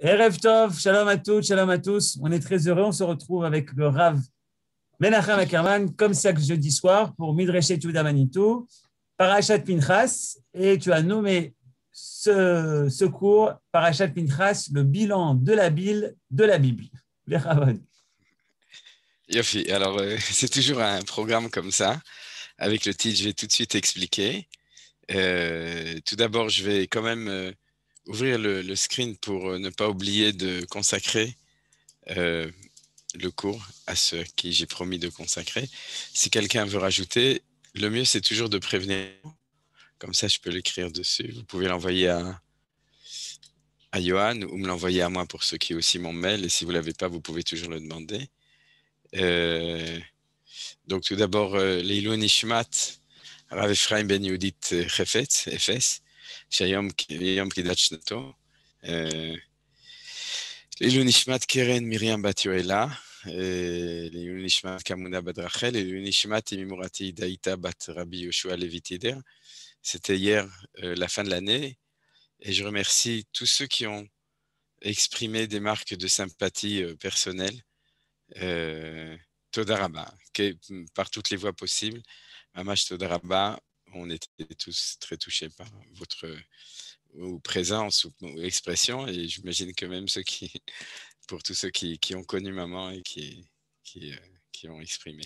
Erev Tov, shalom à tous, shalom à tous. On est très heureux, on se retrouve avec le Rav Menachem Ackerman, comme chaque jeudi soir, pour Midreshet Yehuda Manitou, parachat Pinchas, et tu as nommé ce, cours, parachat Pinchas, le bilan de la Bible, de la Bible. Yofi, alors euh, c'est toujours un programme comme ça, avec le titre, je vais tout de suite expliquer. Euh, tout d'abord, je vais quand même... Euh, ouvrir le, screen pour euh, ne pas oublier de consacrer euh, le cours à ceux qui j'ai promis de consacrer. Si quelqu'un veut rajouter, le mieux c'est toujours de prévenir. Comme ça, je peux l'écrire dessus. Vous pouvez l'envoyer à, à Johan ou me l'envoyer à moi pour ceux qui ont aussi mon mail. Et si vous ne l'avez pas, vous pouvez toujours le demander. Euh, donc, tout d'abord, euh, Leilou Nishmat, Rav Ephraim Ben Yehudit Hefes, שהיום יום קידת שנתו. לעילוי נשמת קרן מרים בת יואלה, לעילוי נשמת כמונה בת רחל, לעילוי נשמת אימורתי דאיתה בת רבי יהושע לוי תידר. C'était hier euh, la fin de l'année et je remercie tous ceux qui ont exprimé des marques de sympathie euh, personnelle. Euh, Todaraba, mm, par toutes les voies possibles. Mamash Todaraba, on était tous très touchés par votre euh, présence ou, expression. Et j'imagine que même ceux qui, pour tous ceux qui, ont connu maman et qui, qui, euh, qui ont exprimé.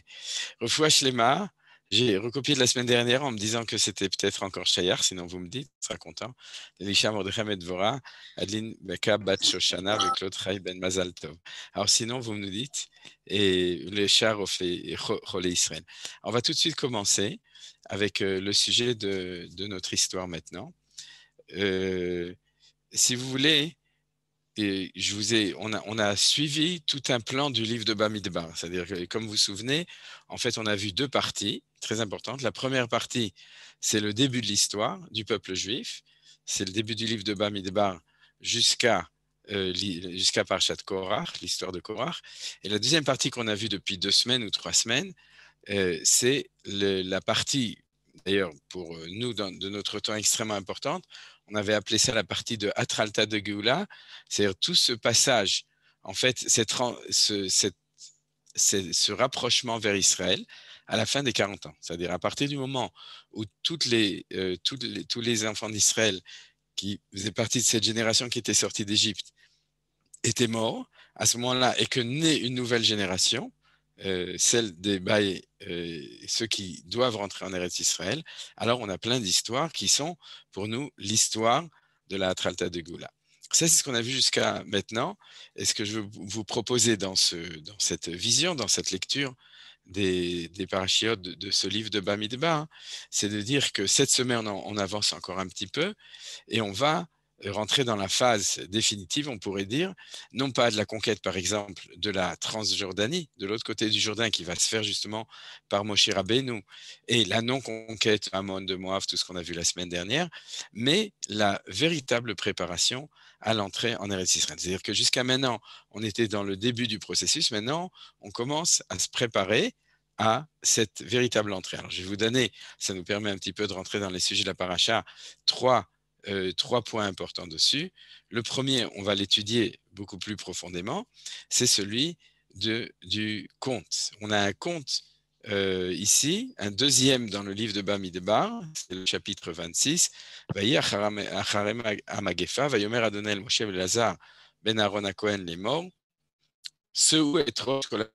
Refouach mains. J'ai recopié de la semaine dernière en me disant que c'était peut-être encore Chayar, sinon vous me dites, on sera content. Elisha Mordechai Medvora, Adeline Beka Bat Shoshana avec Claude Rai Ben Mazaltov. Alors sinon, vous me dites, et le char au relais Israël. On va tout de suite commencer avec euh, le sujet de, notre histoire maintenant. Euh, si vous voulez, et je vous ai, on a, on a, suivi tout un plan du livre de Bamidbar. C'est-à-dire que, comme vous vous souvenez, en fait, on a vu deux parties très importantes. La première partie, c'est le début de l'histoire du peuple juif. C'est le début du livre de Bamidbar jusqu'à euh, jusqu'à Parchat Korach, l'histoire de Korach. Et la deuxième partie qu'on a vue depuis deux semaines ou trois semaines, euh, c'est la partie, d'ailleurs pour euh, nous de notre temps extrêmement importante, on avait appelé ça la partie de Atralta de Goula, c'est-à-dire tout ce passage, en fait, cette, ce, cette ce rapprochement vers Israël à la fin des 40 ans. C'est-à-dire à partir du moment où toutes les, euh, les, tous les enfants d'Israël qui faisaient partie de cette génération qui était sortie d'Égypte étaient morts, à ce moment-là, et que naît une nouvelle génération, euh, celle des Baï, euh, ceux qui doivent rentrer en Eretz Israël, alors on a plein d'histoires qui sont pour nous l'histoire de la Atralta de Goula. Ça, c'est ce qu'on a vu jusqu'à maintenant. Et ce que je veux vous proposer dans, cette vision, dans cette lecture des, des parachiotes de, ce livre de Bamidba, hein, c'est de dire que cette semaine, on, avance encore un petit peu et on va rentrer dans la phase définitive, on pourrait dire, non pas de la conquête, par exemple, de la Transjordanie, de l'autre côté du Jourdain, qui va se faire justement par Moshe Rabbeinu, et la non-conquête Amon de Moab, tout ce qu'on a vu la semaine dernière, mais la véritable préparation à l'entrée en RSI. Israël. C'est-à-dire que jusqu'à maintenant, on était dans le début du processus. Maintenant, on commence à se préparer à cette véritable entrée. Alors, je vais vous donner, ça nous permet un petit peu de rentrer dans les sujets de la paracha, trois, euh, trois points importants dessus. Le premier, on va l'étudier beaucoup plus profondément, c'est celui de, du compte. On a un compte euh, ici, un deuxième dans le livre de Bamidebar, c'est le chapitre 26. Lazar Ben Ben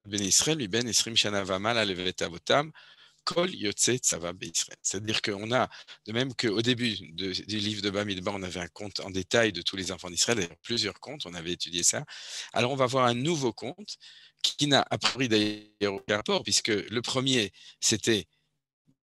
Ben, ben C'est-à-dire qu'on a, de même qu'au début du livre de Bamidbar, on avait un compte en détail de tous les enfants d'Israël, plusieurs comptes, on avait étudié ça. Alors on va voir un nouveau compte qui n'a a priori d'ailleurs aucun rapport, puisque le premier, c'était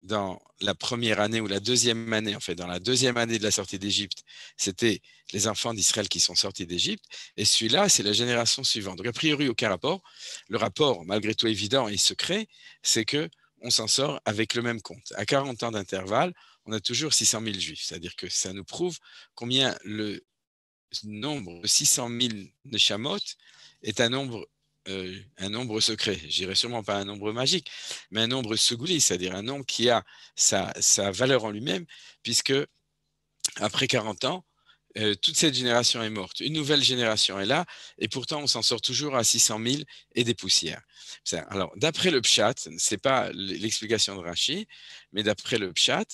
dans la première année ou la deuxième année, en fait, dans la deuxième année de la sortie d'Égypte, c'était les enfants d'Israël qui sont sortis d'Égypte, et celui-là, c'est la génération suivante. Donc, a priori, aucun rapport. Le rapport, malgré tout évident et secret, c'est que on s'en sort avec le même compte. À 40 ans d'intervalle, on a toujours 600 000 juifs, c'est-à-dire que ça nous prouve combien le nombre de 600 000 neshamot est un nombre euh, un nombre secret. dirais sûrement pas un nombre magique, mais un nombre segouli, c'est-à-dire un nombre qui a sa, valeur en lui-même, puisque après 40 ans, euh, toute cette génération est morte. Une nouvelle génération est là, et pourtant on s'en sort toujours à 600 000 et des poussières. Alors, d'après le Pshat, n'est pas l'explication de Rachi, mais d'après le Pshat,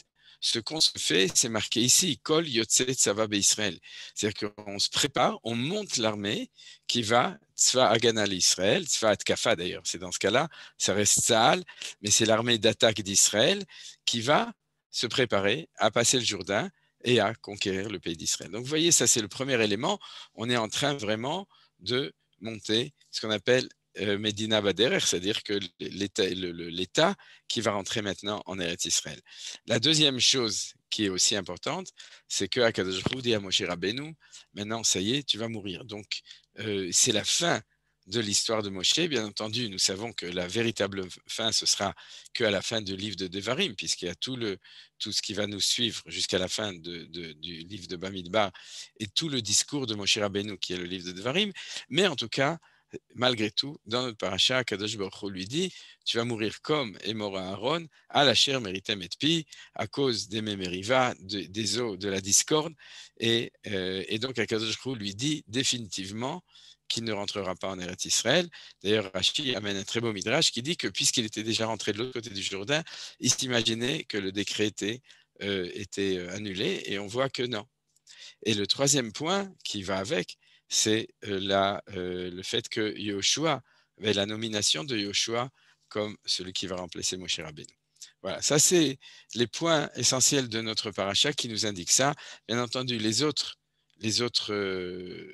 ce qu'on se fait, c'est marqué ici, Kol Yotzet Savab Israël. C'est-à-dire qu'on se prépare, on monte l'armée qui va Tzva Haganah l'Israël, Tzva Atkafa d'ailleurs, c'est dans ce cas-là, ça reste sale mais c'est l'armée d'attaque d'Israël qui va se préparer à passer le Jourdain et à conquérir le pays d'Israël. Donc vous voyez, ça c'est le premier élément, on est en train vraiment de monter ce qu'on appelle euh, Medina Baderer, c'est-à-dire que l'État qui va rentrer maintenant en Eretz Israël. La deuxième chose qui est aussi importante, c'est que Akadosh dit à Moshe Rabbeinu, maintenant ça y est, tu vas mourir. Donc euh, c'est la fin de l'histoire de Moshe. Bien entendu, nous savons que la véritable fin, ce sera qu'à la fin du livre de Devarim, puisqu'il y a tout, le, tout ce qui va nous suivre jusqu'à la fin du livre de Bamidbar et tout le discours de Moshe Rabbeinu, qui est le livre de Devarim. Mais en tout cas, malgré tout, dans notre paracha, Kadosh Baruch lui dit Tu vas mourir comme à Aaron, à la chair méritée et à cause des mémérivas, des eaux de la discorde. Et, euh, donc, Kadosh Baruch lui dit définitivement qu'il ne rentrera pas en Eretz Israël. D'ailleurs, Rashi amène un très beau midrash qui dit que puisqu'il était déjà rentré de l'autre côté du Jourdain, il s'imaginait que le décret était euh, euh, annulé, et on voit que non. Et le troisième point qui va avec, c'est le fait que Yoshua, la nomination de Yoshua comme celui qui va remplacer Moshe Rabbeinu. Voilà, ça c'est les points essentiels de notre paracha qui nous indiquent ça. Bien entendu, les autres, les autres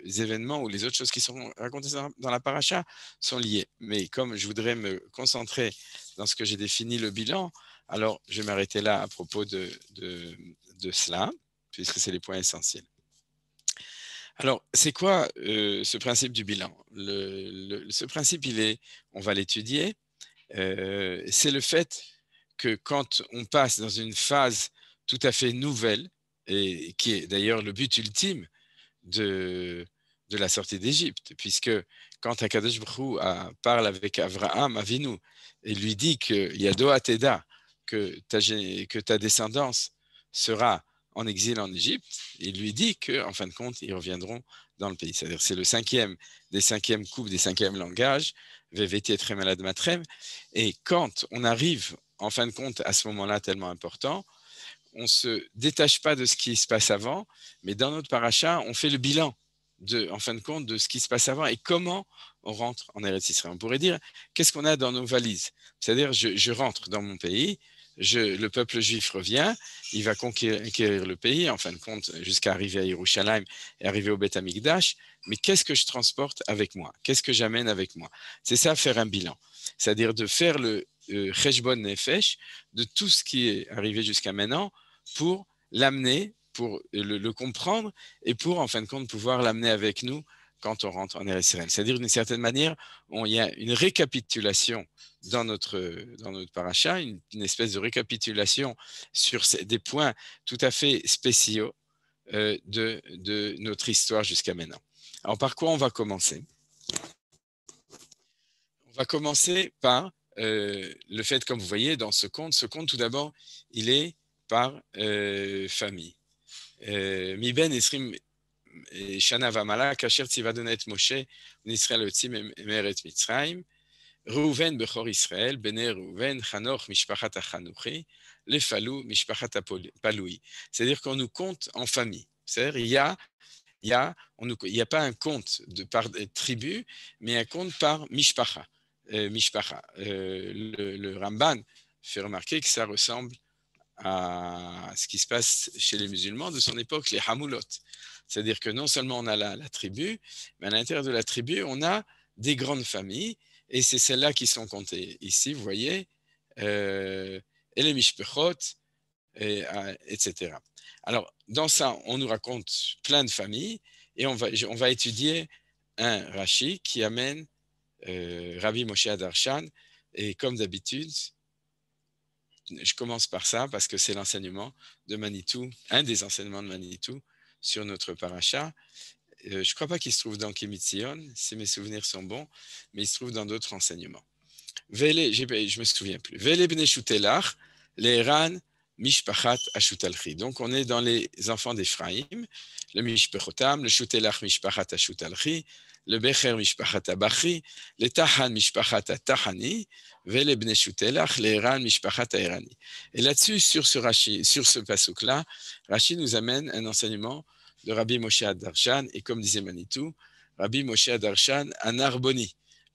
événements ou les autres choses qui sont racontées dans la paracha sont liées. Mais comme je voudrais me concentrer dans ce que j'ai défini le bilan, alors je vais m'arrêter là à propos de, de cela, puisque c'est les points essentiels. Alors, c'est quoi euh, ce principe du bilan Ce principe, il est, on va l'étudier, euh, c'est le fait que quand on passe dans une phase tout à fait nouvelle, et qui est d'ailleurs le but ultime de, la sortie d'Égypte, puisque quand Akadosh Brou parle avec Avraham, Avinu, et lui dit qu'il y a que ta descendance sera en exil en Égypte, il lui dit qu'en en fin de compte, ils reviendront dans le pays. C'est-à-dire c'est le cinquième des cinquièmes coupes, des cinquièmes langages, VVT très malade matrem. Et quand on arrive en fin de compte à ce moment-là tellement important, on ne se détache pas de ce qui se passe avant, mais dans notre paracha, on fait le bilan de, en fin de compte de ce qui se passe avant et comment on rentre en Eretz On pourrait dire, qu'est-ce qu'on a dans nos valises C'est-à-dire, je rentre dans mon pays, le peuple juif revient, il va conquérir le pays, en fin de compte, jusqu'à arriver à Yerushalayim et arriver au Beth Amikdash. Mais qu'est-ce que je transporte avec moi Qu'est-ce que j'amène avec moi C'est ça, faire un bilan. C'est-à-dire de faire le Cheshbon euh, Nefesh de tout ce qui est arrivé jusqu'à maintenant pour l'amener, pour le, comprendre et pour, en fin de compte, pouvoir l'amener avec nous quand on rentre en RSRM. C'est-à-dire, d'une certaine manière, il y a une récapitulation dans notre, dans notre paracha, une, espèce de récapitulation sur des points tout à fait spéciaux euh, de, notre histoire jusqu'à maintenant. Alors, par quoi on va commencer On va commencer par euh, le fait, comme vous voyez, dans ce conte, ce conte, tout d'abord, il est par euh, famille. Euh, ben Esrim Shana Vamala, Kacher Tzivadonet Moshe, Israël Otzim, Emeret Mitzraim, Reuven Bechor Israël, Bene Reuven, Hanoch Mishpachat Hanuchi, Lefalou Mishpachat Paloui. C'est-à-dire qu'on nous compte en famille. C'est-à-dire il y a, il y a, on nous, il a pas un compte de par de tribu, mais un compte par Mishpacha. Euh, mishpacha. Euh, le, le Ramban fait remarquer que ça ressemble à ce qui se passe chez les musulmans de son époque, les Hamoulotes. C'est-à-dire que non seulement on a la, tribu, mais à l'intérieur de la tribu, on a des grandes familles, et c'est celles-là qui sont comptées. Ici, vous voyez, euh, et les mishpechot, etc. Euh, Alors, dans ça, on nous raconte plein de familles, et on va, étudier un Rashi qui amène euh, Rabbi Moshe Adarshan, et comme d'habitude, je commence par ça parce que c'est l'enseignement de Manitou, un des enseignements de Manitou, sur notre paracha. Euh, je ne crois pas qu'il se trouve dans Kemitzion, si mes souvenirs sont bons, mais il se trouve dans d'autres enseignements. Vele, je me souviens plus. Vele bneshutelach, mishpachat ashutalchi. Donc on est dans les enfants d'Ephraïm, le mishpachotam, le shutelach mishpachat ashutalchi, le becher mishpachat abachi, le tahan mishpachat atahani, vele bneshutelach, le'eran mishpachat aerani. Et là-dessus, sur ce, Rashi, sur ce là Rachid nous amène un enseignement de Rabbi Moshe Adarshan et comme disait Manitou, Rabbi Moshe Adarshan à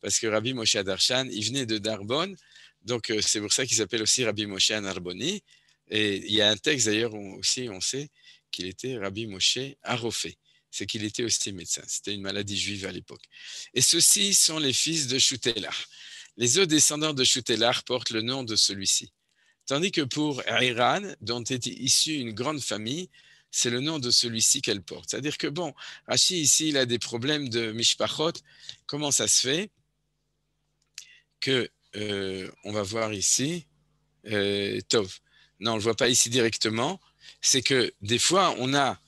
parce que Rabbi Moshe Adarshan, il venait de darbonne donc euh, c'est pour ça qu'il s'appelle aussi Rabbi Moshe à Et il y a un texte d'ailleurs aussi, on sait qu'il était Rabbi Moshe Arofé, c'est qu'il était aussi médecin, c'était une maladie juive à l'époque. Et ceux-ci sont les fils de Shutelah. Les autres descendants de Shutelah portent le nom de celui-ci. Tandis que pour Iran, dont était issue une grande famille, c'est le nom de celui-ci qu'elle porte. C'est-à-dire que, bon, Rashi, ici, il a des problèmes de Mishpachot. Comment ça se fait que, euh, on va voir ici, euh, Tov, non, on ne le voit pas ici directement, c'est que des fois, on a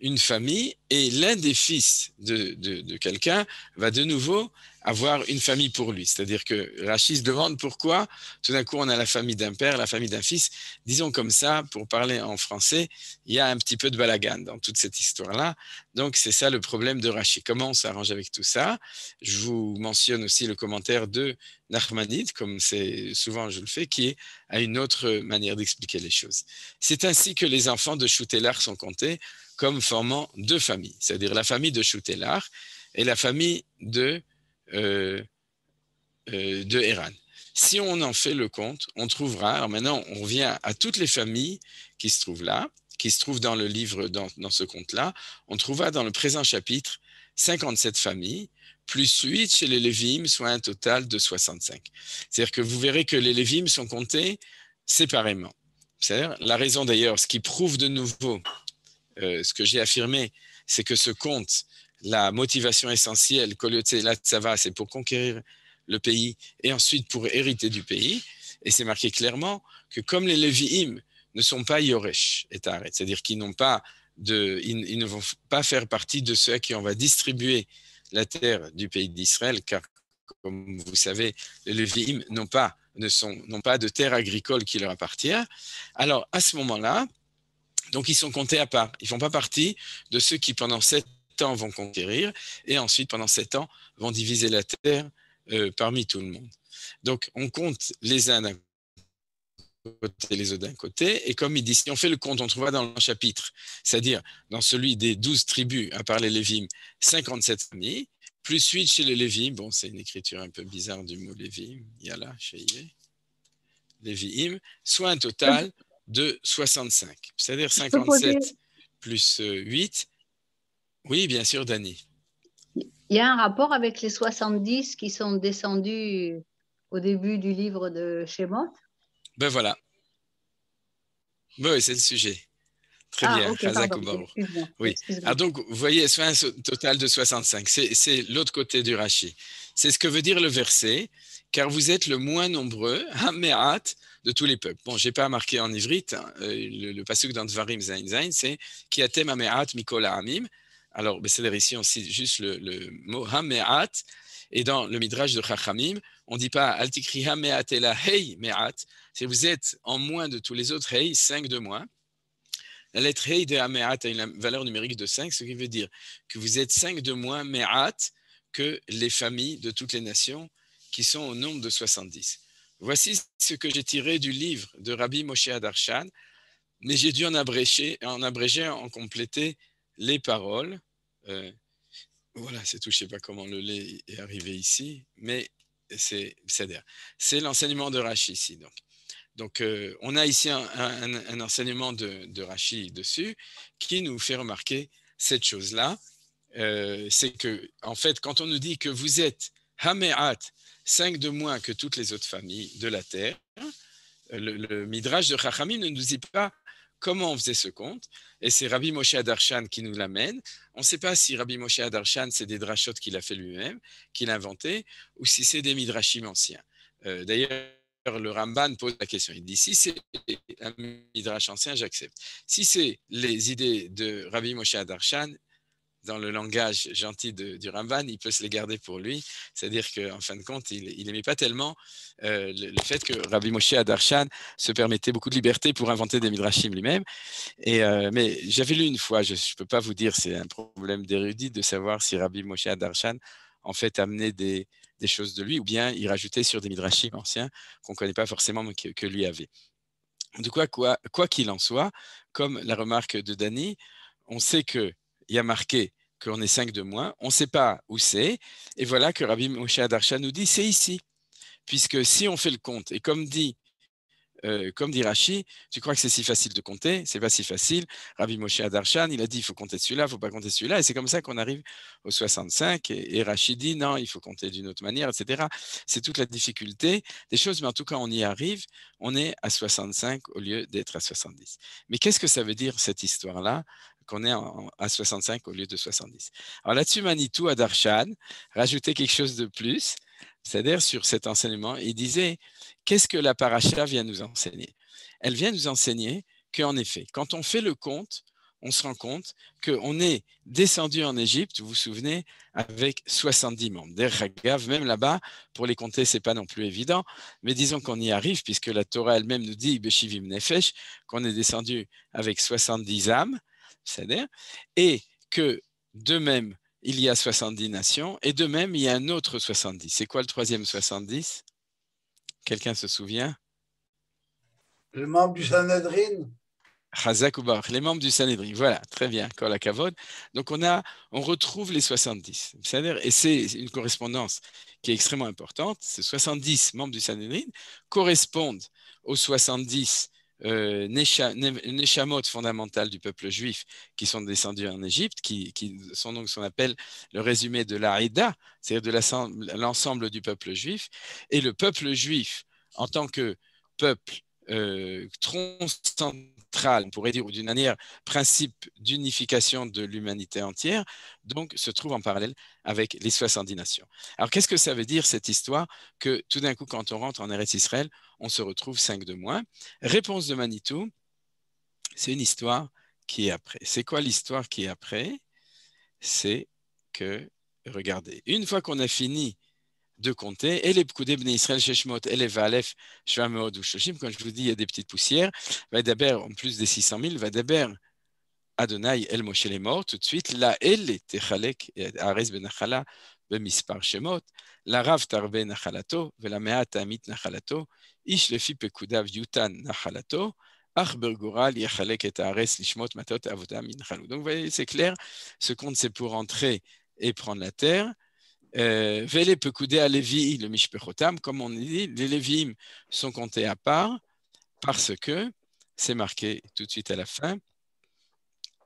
une famille et l'un des fils de quelqu'un va de nouveau avoir une famille pour lui. C'est-à-dire que Rachid se demande pourquoi tout d'un coup on a la famille d'un père, la famille d'un fils. Disons comme ça, pour parler en français, il y a un petit peu de balagan dans toute cette histoire-là. Donc c'est ça le problème de Rachid. Comment on s'arrange avec tout ça Je vous mentionne aussi le commentaire de Nachmanid, comme c'est souvent je le fais, qui a une autre manière d'expliquer les choses. C'est ainsi que les enfants de Choutelar sont comptés comme formant deux familles, c'est-à-dire la famille de Choutelar et la famille de euh, euh, de Eran. Si on en fait le compte, on trouvera, alors maintenant on revient à toutes les familles qui se trouvent là, qui se trouvent dans le livre, dans, ce compte-là, on trouvera dans le présent chapitre 57 familles, plus 8 chez les Lévim, soit un total de 65. C'est-à-dire que vous verrez que les Lévim sont comptés séparément. cest la raison d'ailleurs, ce qui prouve de nouveau euh, ce que j'ai affirmé, c'est que ce compte la motivation essentielle que ça va, c'est pour conquérir le pays et ensuite pour hériter du pays. Et c'est marqué clairement que comme les Lévi'im ne sont pas Yoresh et c'est-à-dire qu'ils n'ont pas de, ils, ne vont pas faire partie de ceux à qui on va distribuer la terre du pays d'Israël, car comme vous savez, les Lévi'im n'ont pas, ne sont, n'ont pas de terre agricole qui leur appartient. Alors à ce moment-là, donc ils sont comptés à part. Ils ne font pas partie de ceux qui pendant sept vont conquérir, et ensuite, pendant sept ans, vont diviser la terre euh, parmi tout le monde. Donc, on compte les uns d'un côté, les autres d'un côté, et comme il dit, si on fait le compte, on trouvera dans le chapitre, c'est-à-dire dans celui des douze tribus, à part les Lévim, 57 familles, plus huit chez les Lévim, bon, c'est une écriture un peu bizarre du mot Lévim, chez les Lévim, soit un total de 65, c'est-à-dire 57 plus 8, euh, oui, bien sûr, Dani. Il y a un rapport avec les 70 qui sont descendus au début du livre de Shemot Ben voilà. Ben oui, c'est le sujet. Très ah, bien, Oui. Ah, donc, vous voyez, c'est un total de 65. C'est l'autre côté du Rashi. C'est ce que veut dire le verset, car vous êtes le moins nombreux, Améat, de tous les peuples. Bon, je n'ai pas marqué en ivrite, hein. euh, le, passage pasuk dans Dvarim Zain Zain, c'est Kiatem Améat Mikola Amim, alors, c'est récit, on cite juste le, le mot Et dans le Midrash de Chachamim, on ne dit pas Altikri Hameat et la Hey Meat. c'est « vous êtes en moins de tous les autres Hey, 5 de moins. La lettre Hey de Hameat a une valeur numérique de 5, ce qui veut dire que vous êtes 5 de moins Meat que les familles de toutes les nations qui sont au nombre de 70. Voici ce que j'ai tiré du livre de Rabbi Moshe Adarshan, mais j'ai dû en abréger, en, abréger, en compléter les paroles. Euh, voilà, c'est tout. Je ne sais pas comment le lait est arrivé ici, mais c'est c'est l'enseignement de Rachi ici. Donc, donc euh, on a ici un, enseignement de, de, Rachi dessus qui nous fait remarquer cette chose-là. Euh, c'est que, en fait, quand on nous dit que vous êtes Hamerat, cinq de moins que toutes les autres familles de la terre, le, Midrash de Chachamim ne nous dit pas comment on faisait ce compte. Et c'est Rabbi Moshe Adarshan qui nous l'amène. On ne sait pas si Rabbi Moshe Adarshan, c'est des drachot qu'il a fait lui-même, qu'il a inventé, ou si c'est des midrashim anciens. Euh, d'ailleurs, le Ramban pose la question. Il dit si c'est un midrash ancien, j'accepte. Si c'est les idées de Rabbi Moshe Adarshan, dans le langage gentil de, du il peut se les garder pour lui. C'est-à-dire qu'en fin de compte, il n'aimait pas tellement euh, le, fait que Rabbi Moshe Adarshan se permettait beaucoup de liberté pour inventer des midrashim lui-même. Euh, mais j'avais lu une fois, je ne peux pas vous dire, c'est un problème d'érudit de savoir si Rabbi Moshe Adarshan en fait amenait des, choses de lui ou bien il rajoutait sur des midrashim anciens qu'on ne connaît pas forcément que, lui avait. De quoi, quoi, quoi qu'il en soit, comme la remarque de Dany, on sait que il y a marqué qu'on est 5 de moins, on ne sait pas où c'est, et voilà que Rabbi Moshe Adarshan nous dit, c'est ici. Puisque si on fait le compte, et comme dit, euh, comme dit tu crois que c'est si facile de compter, c'est pas si facile. Rabbi Moshe Adarshan, il a dit, il faut compter celui-là, il ne faut pas compter celui-là, et c'est comme ça qu'on arrive au 65, et, et dit, non, il faut compter d'une autre manière, etc. C'est toute la difficulté des choses, mais en tout cas, on y arrive, on est à 65 au lieu d'être à 70. Mais qu'est-ce que ça veut dire, cette histoire-là qu'on est à 65 au lieu de 70. Alors là-dessus, Manitou à Darshan rajoutait quelque chose de plus, c'est-à-dire sur cet enseignement, il disait qu'est-ce que la paracha vient nous enseigner Elle vient nous enseigner qu'en effet, quand on fait le compte, on se rend compte qu'on est descendu en Égypte, vous vous souvenez, avec 70 membres. Des ragav même là-bas, pour les compter, c'est pas non plus évident, mais disons qu'on y arrive, puisque la Torah elle-même nous dit, Beshivim Nefesh, qu'on est descendu avec 70 âmes, et que de même, il y a 70 nations, et de même, il y a un autre 70. C'est quoi le troisième 70 Quelqu'un se souvient Le membre du Sanhedrin. les membres du Sanhedrin. Voilà, très bien, Kolakavod. Donc on, a, on retrouve les 70. Et c'est une correspondance qui est extrêmement importante. Ces 70 membres du Sanhedrin correspondent aux 70 euh, Neshamot du peuple juif qui sont descendus en Égypte, qui, sont donc ce qu'on appelle le résumé de l'Aïda, c'est-à-dire de l'ensemble du peuple juif, et le peuple juif en tant que peuple euh, on pourrait dire, ou d'une manière principe d'unification de l'humanité entière, donc se trouve en parallèle avec les 70 nations. Alors qu'est-ce que ça veut dire cette histoire que tout d'un coup, quand on rentre en Eretz Israël, on se retrouve cinq de moins Réponse de Manitou, c'est une histoire qui est après. C'est quoi l'histoire qui est après C'est que, regardez, une fois qu'on a fini de compter. Et les Pkoudé Bnei Israël, Sheshmot, Elev Aleph, Shvamod ou Shoshim, quand je vous dis, il y a des petites poussières, d'abord en plus des 600 000, d'abord Adonai, El Moshe les morts, tout de suite, la El, Techalek, Ares Benachala, Bemispar Shemot, la Rav Tarbe Nachalato, Velameat Amit Nachalato, Ish Lefi Pekudav Yutan Nachalato, donc vous voyez, c'est clair, ce compte c'est pour entrer et prendre la terre, euh, Vele à Lévi, le Mishpechotam, comme on dit, les Lévi'im sont comptés à part parce que, c'est marqué tout de suite à la fin,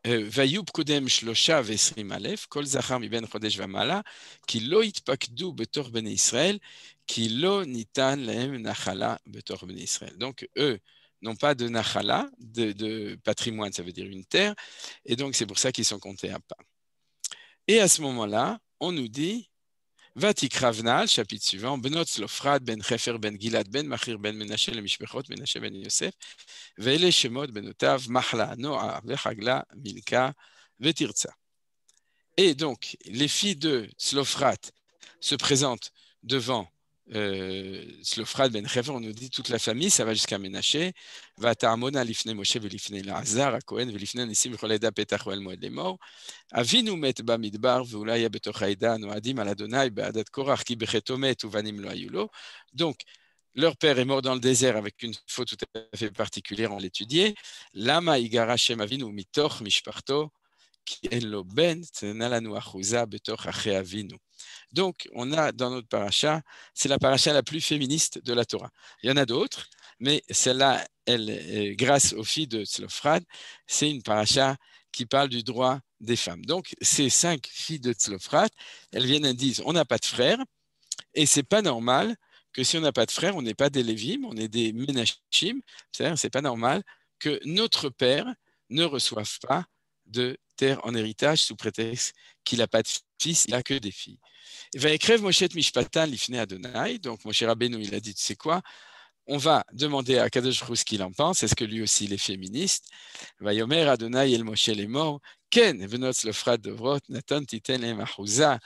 euh, Vayub Kudem Shlosha Vesrim alef Kol Zachar ben Chodesh Vamala, qui lo itpakdu betor ben Israël, qui lo nitan lehem nachala betor ben Israël. Donc, eux n'ont pas de nachala, de, de, patrimoine, ça veut dire une terre, et donc c'est pour ça qu'ils sont comptés à part. Et à ce moment-là, on nous dit Ravnal, chapitre suivant, Benot Slofrat, Ben Hefer, Ben Gilad, Ben Machir, Ben Menashe, le Mishpechot, Ben Yosef, Ve'ele Shemot, ben Otav, Mahla, Noa, ah, Vechagla, Milka, Vetirza. Et donc, les filles de Slofrat se présentent devant Slofrad euh, ben Hever, on nous dit toute la famille, ça va jusqu'à Ménaché. amona lifne Moshe velifne Lazar, à Cohen velifne Nissim Choleda Petach Oel Moed les morts. Avinu met ba Midbar veulaya betoch haïda, noadim aladonaï, Adonai, ba'adat Korach, ki bechetomet, uvanim lo ayulo. Donc, leur père est mort dans le désert avec une faute tout à fait particulière, on l'étudiait. Lama Igarachem avinu mitoch mishparto, ben, donc, on a dans notre paracha, c'est la paracha la plus féministe de la Torah. Il y en a d'autres, mais celle-là, elle, grâce aux filles de Tzlofrad, c'est une paracha qui parle du droit des femmes. Donc, ces cinq filles de Tzlofrad, elles viennent et disent on n'a pas de frère, et c'est pas normal que si on n'a pas de frère, on n'est pas des Lévim, on est des Ménachim, c'est-à-dire, c'est pas normal que notre père ne reçoive pas de terre en héritage sous prétexte qu'il n'a pas de fils, il n'a que des filles. va écrire Moshe Mishpatan l'ifne Adonai. Donc Moshe Rabbeinu, il a dit, tu sais quoi on va demander à Kadosh ce qu'il en pense. Est-ce que lui aussi il est féministe Va Vayomer Adonai El Moshe les morts. Ken venotz lefrat devrot Natan titen les mahouza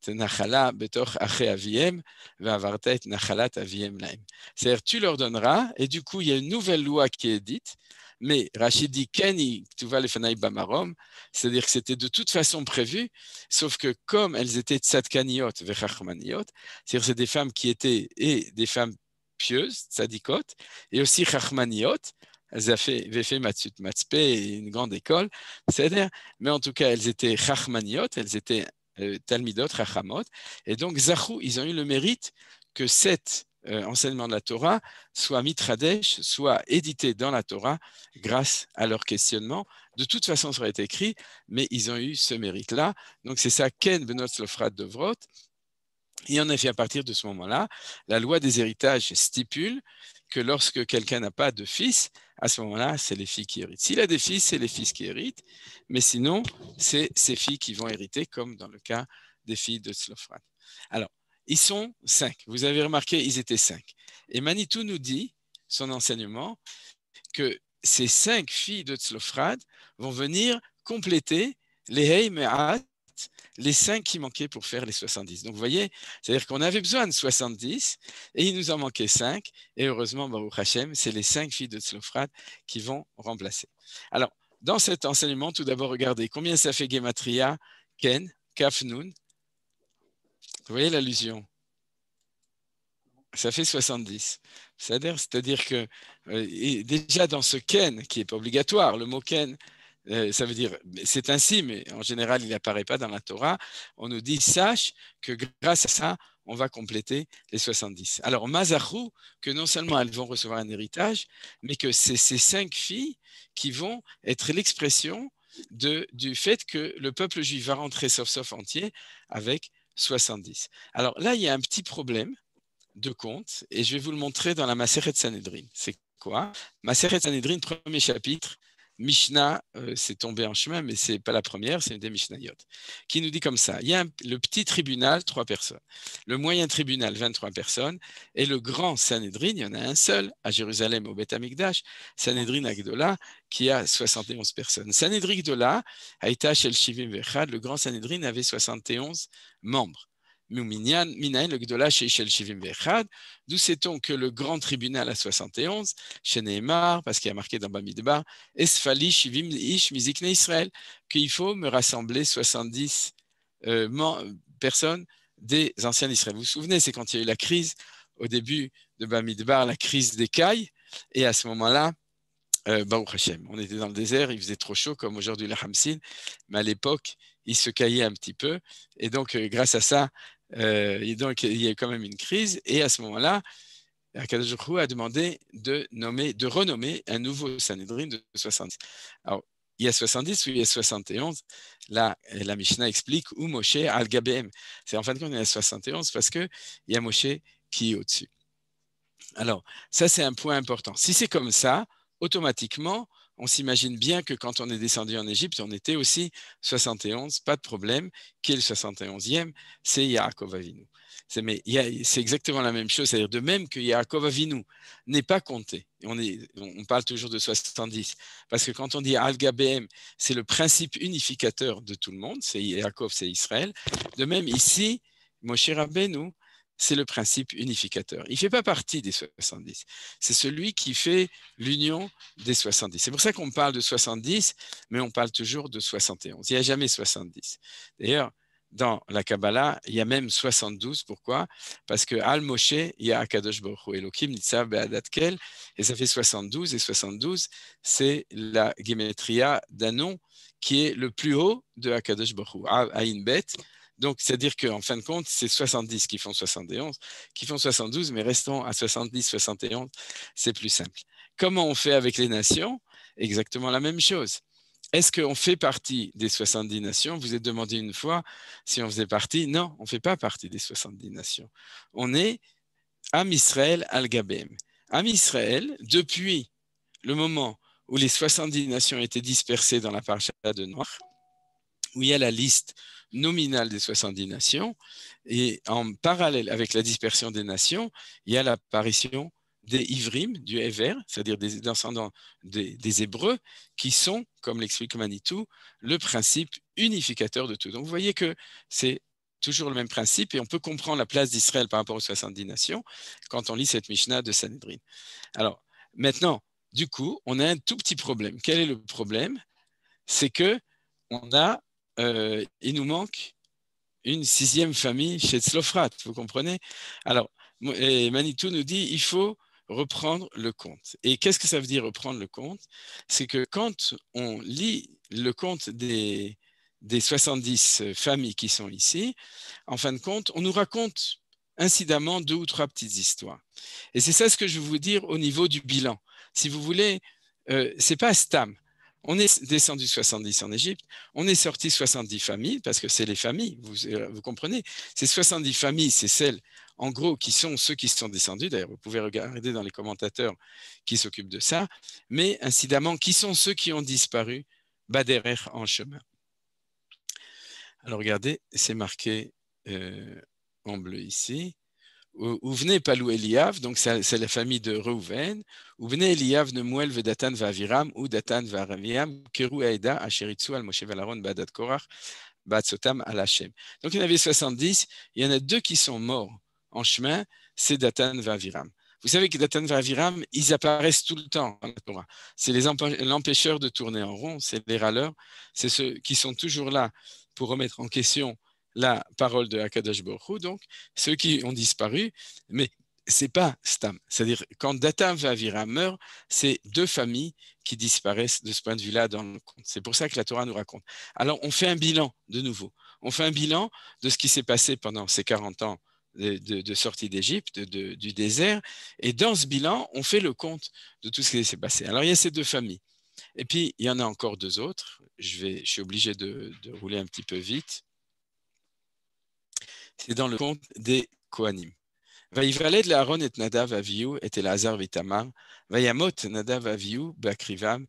tenachala betoch aché aviem va et nachalat aviem laim. C'est-à-dire tu leur donneras et du coup il y a une nouvelle loi qui est dite mais Rachid dit Kani, tu vas les Bamarom, c'est-à-dire que c'était de toute façon prévu, sauf que comme elles étaient Tzadkaniot, Vechachmaniot, c'est-à-dire c'est des femmes qui étaient et des femmes pieuses, Tzadikot, et aussi Chachmaniot, elles avaient fait Matsut Matspe, une grande école, c'est-à-dire, mais en tout cas, elles étaient Chachmaniot, elles étaient euh, Talmidot, Chachamot, et donc zahou ils ont eu le mérite que cette euh, enseignement de la Torah, soit Mitradesh, soit édité dans la Torah grâce à leur questionnement. De toute façon, ça aurait été écrit, mais ils ont eu ce mérite-là. Donc c'est ça, Ken Benot de vroth Et en effet, à partir de ce moment-là, la loi des héritages stipule que lorsque quelqu'un n'a pas de fils, à ce moment-là, c'est les filles qui héritent. S'il a des fils, c'est les fils qui héritent, mais sinon, c'est ces filles qui vont hériter, comme dans le cas des filles de slofrat. Alors, ils sont cinq. Vous avez remarqué, ils étaient cinq. Et Manitou nous dit, son enseignement, que ces cinq filles de Tzlofrad vont venir compléter les Heimeat, les cinq qui manquaient pour faire les 70. Donc vous voyez, c'est-à-dire qu'on avait besoin de 70 et il nous en manquait cinq. Et heureusement, Baruch Hashem, c'est les cinq filles de Tzlofrad qui vont remplacer. Alors, dans cet enseignement, tout d'abord, regardez combien ça fait Gematria, Ken, Kafnun, vous voyez l'allusion ça fait 70. C'est-à-dire que euh, déjà dans ce ken, qui n'est pas obligatoire, le mot ken, euh, ça veut dire, c'est ainsi, mais en général, il n'apparaît pas dans la Torah, on nous dit, sache que grâce à ça, on va compléter les 70. Alors, Mazarou, que non seulement elles vont recevoir un héritage, mais que c'est ces cinq filles qui vont être l'expression du fait que le peuple juif va rentrer sauf sauf entier avec 70. Alors là, il y a un petit problème de compte et je vais vous le montrer dans la Maseret Sanhedrin. C'est quoi Maseret Sanhedrin, premier chapitre, Mishnah, euh, c'est tombé en chemin, mais ce n'est pas la première, c'est une des Mishnayot, qui nous dit comme ça. Il y a le petit tribunal, trois personnes. Le moyen tribunal, 23 personnes. Et le grand Sanhedrin, il y en a un seul, à Jérusalem, au Beth Amikdash, Sanhedrin Agdola, qui a 71 personnes. Sanhedrin Agdola, Aïta Shel Shivim Vechad, le grand Sanhedrin avait 71 membres le chez Shivim D'où sait-on que le grand tribunal à 71, chez Neymar, parce qu'il y a marqué dans Bamidbar, Esfali Shivim Ish Mizikne Israël, qu'il faut me rassembler 70 euh, personnes des anciens d'Israël. Vous vous souvenez, c'est quand il y a eu la crise au début de Bamidbar, la crise des cailles, et à ce moment-là, euh, on était dans le désert, il faisait trop chaud comme aujourd'hui la Hamsin, mais à l'époque, il se caillait un petit peu. Et donc, euh, grâce à ça, euh, donc, il y a quand même une crise. Et à ce moment-là, Akadosh a demandé de, nommer, de renommer un nouveau Sanhedrin de 70. Alors, il y a 70 ou il y a 71, là, la Mishnah explique où Moshe al gabem C'est en fin de compte, il y a 71 parce qu'il y a Moshe qui est au-dessus. Alors, ça, c'est un point important. Si c'est comme ça, automatiquement, on s'imagine bien que quand on est descendu en Égypte, on était aussi 71, pas de problème. Qui est le 71e C'est Yaakov Avinu. C'est, exactement la même chose, c'est-à-dire de même que Yaakov Avinu n'est pas compté. On, parle toujours de 70, parce que quand on dit Al-Gabem, c'est le principe unificateur de tout le monde, c'est Yaakov, c'est Israël. De même, ici, Moshe Rabbeinu, c'est le principe unificateur. Il ne fait pas partie des 70. C'est celui qui fait l'union des 70. C'est pour ça qu'on parle de 70, mais on parle toujours de 71. Il n'y a jamais 70. D'ailleurs, dans la Kabbalah, il y a même 72. Pourquoi Parce que Al-Moshe, il y a Akadosh Baruch et ça fait 72. Et 72, c'est la d'un d'Anon, qui est le plus haut de Akadosh Baruch Hu. Ah, Aïn donc, c'est-à-dire qu'en fin de compte, c'est 70 qui font 71, qui font 72, mais restons à 70, 71, c'est plus simple. Comment on fait avec les nations Exactement la même chose. Est-ce qu'on fait partie des 70 nations Vous êtes demandé une fois si on faisait partie. Non, on ne fait pas partie des 70 nations. On est Am Israël al-Gabem. Am Israël, depuis le moment où les 70 nations étaient dispersées dans la parcha de Noir, où il y a la liste nominale des 70 nations. Et en parallèle avec la dispersion des nations, il y a l'apparition des Ivrim, du Ever, c'est-à-dire des descendants des, Hébreux, qui sont, comme l'explique Manitou, le principe unificateur de tout. Donc vous voyez que c'est toujours le même principe et on peut comprendre la place d'Israël par rapport aux 70 nations quand on lit cette Mishnah de Sanhedrin. Alors maintenant, du coup, on a un tout petit problème. Quel est le problème C'est que on a euh, il nous manque une sixième famille chez Slofrat, vous comprenez Alors, Manitou nous dit, il faut reprendre le compte. Et qu'est-ce que ça veut dire reprendre le compte C'est que quand on lit le compte des, des 70 familles qui sont ici, en fin de compte, on nous raconte incidemment deux ou trois petites histoires. Et c'est ça ce que je veux vous dire au niveau du bilan. Si vous voulez, euh, c'est pas Stam. On est descendu 70 en Égypte, on est sorti 70 familles, parce que c'est les familles, vous, euh, comprenez. Ces 70 familles, c'est celles, en gros, qui sont ceux qui sont descendus. D'ailleurs, vous pouvez regarder dans les commentateurs qui s'occupent de ça. Mais incidemment, qui sont ceux qui ont disparu bas en chemin Alors regardez, c'est marqué euh, en bleu ici ouvné Palou Eliav, donc c'est la famille de Reuven, ouvné Eliav Nemuel vedatan vaviram, ou datan varaviam, keru aida asheritsu al moshevalaron, badat korach, batsotam al Hashem. Donc il y en avait 70, il y en a deux qui sont morts en chemin, c'est datan vaviram. Vous savez que Datan Vaviram, ils apparaissent tout le temps dans la Torah. C'est l'empêcheur de tourner en rond, c'est les râleurs, c'est ceux qui sont toujours là pour remettre en question la parole de Hakadosh Baruch donc ceux qui ont disparu, mais c'est pas Stam. C'est-à-dire, quand Datam Vavira meurt, c'est deux familles qui disparaissent de ce point de vue-là dans le conte. C'est pour ça que la Torah nous raconte. Alors, on fait un bilan, de nouveau. On fait un bilan de ce qui s'est passé pendant ces 40 ans de, sortie d'Égypte, du désert. Et dans ce bilan, on fait le compte de tout ce qui s'est passé. Alors, il y a ces deux familles. Et puis, il y en a encore deux autres. Je, suis obligé de rouler un petit peu vite. C'est dans le conte des Kohanim. et Nadav et Elazar Vitamar, Vayamot Nadav Aviou, Bakrivam,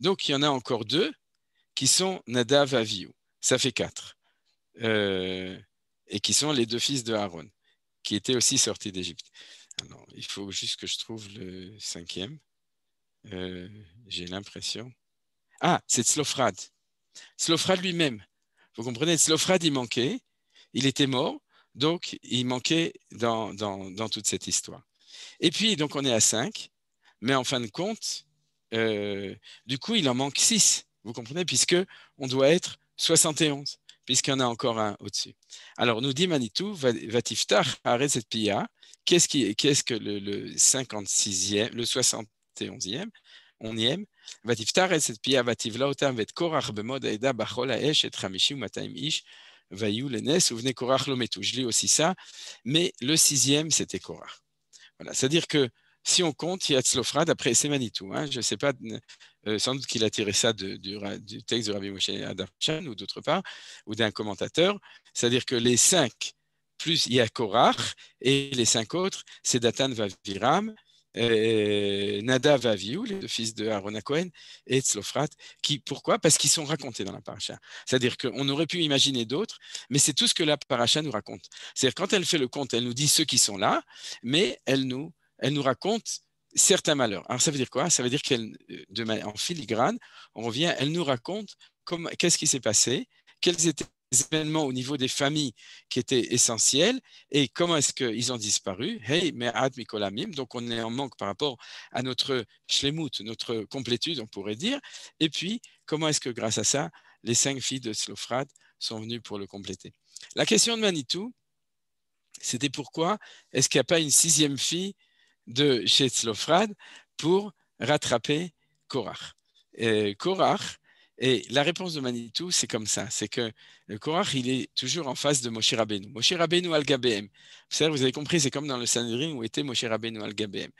Donc il y en a encore deux qui sont Nadav Aviou. Ça fait quatre. Euh, et qui sont les deux fils de Aaron, qui étaient aussi sortis d'Égypte. il faut juste que je trouve le cinquième. Euh, j'ai l'impression. Ah, c'est Slofrad. Slofrad lui-même. Vous comprenez Slofrad, il manquait, il était mort, donc il manquait dans, toute cette histoire. Et puis, donc on est à 5, mais en fin de compte, euh, du coup, il en manque 6, vous comprenez, puisque on doit être 71, puisqu'il y en a encore un au-dessus. Alors, nous dit Manitou, tard, arrête cette pia. Qu'est-ce que le, le 56e, le 71e, 11 je lis aussi ça, mais le sixième c'était Korach. c'est-à-dire que si on compte Yatzlofra d'après Semanitou, hein, je ne sais pas, euh, sans doute qu'il a tiré ça du texte de Rabbi Moshe Adamchan ou d'autre part, ou d'un commentateur, c'est-à-dire que les cinq plus il y a Korach, et les cinq autres, c'est Datan Vaviram, euh, euh, Nada Nadav Aviou, le fils de Aaron Cohen, et Tzlofrat. Qui, pourquoi Parce qu'ils sont racontés dans la paracha. C'est-à-dire qu'on aurait pu imaginer d'autres, mais c'est tout ce que la paracha nous raconte. C'est-à-dire quand elle fait le compte, elle nous dit ceux qui sont là, mais elle nous, elle nous raconte certains malheurs. Alors ça veut dire quoi Ça veut dire qu'en euh, filigrane, on revient, elle nous raconte qu'est-ce qui s'est passé, quels étaient événements au niveau des familles qui étaient essentiels. Et comment est-ce qu'ils ont disparu Hey, mikolamim. Donc, on est en manque par rapport à notre shlemut, notre complétude, on pourrait dire. Et puis, comment est-ce que grâce à ça, les cinq filles de Slofrad sont venues pour le compléter La question de Manitou, c'était pourquoi est-ce qu'il n'y a pas une sixième fille de chez Slofrad pour rattraper Korach et Korach, et la réponse de Manitou, c'est comme ça, c'est que le Korach, il est toujours en face de Moshe Rabbeinu. Moshe Rabbeinu Al-Gabem. Vous, vous avez compris, c'est comme dans le Sanhedrin où était Moshe Rabbeinu Al-Gabem.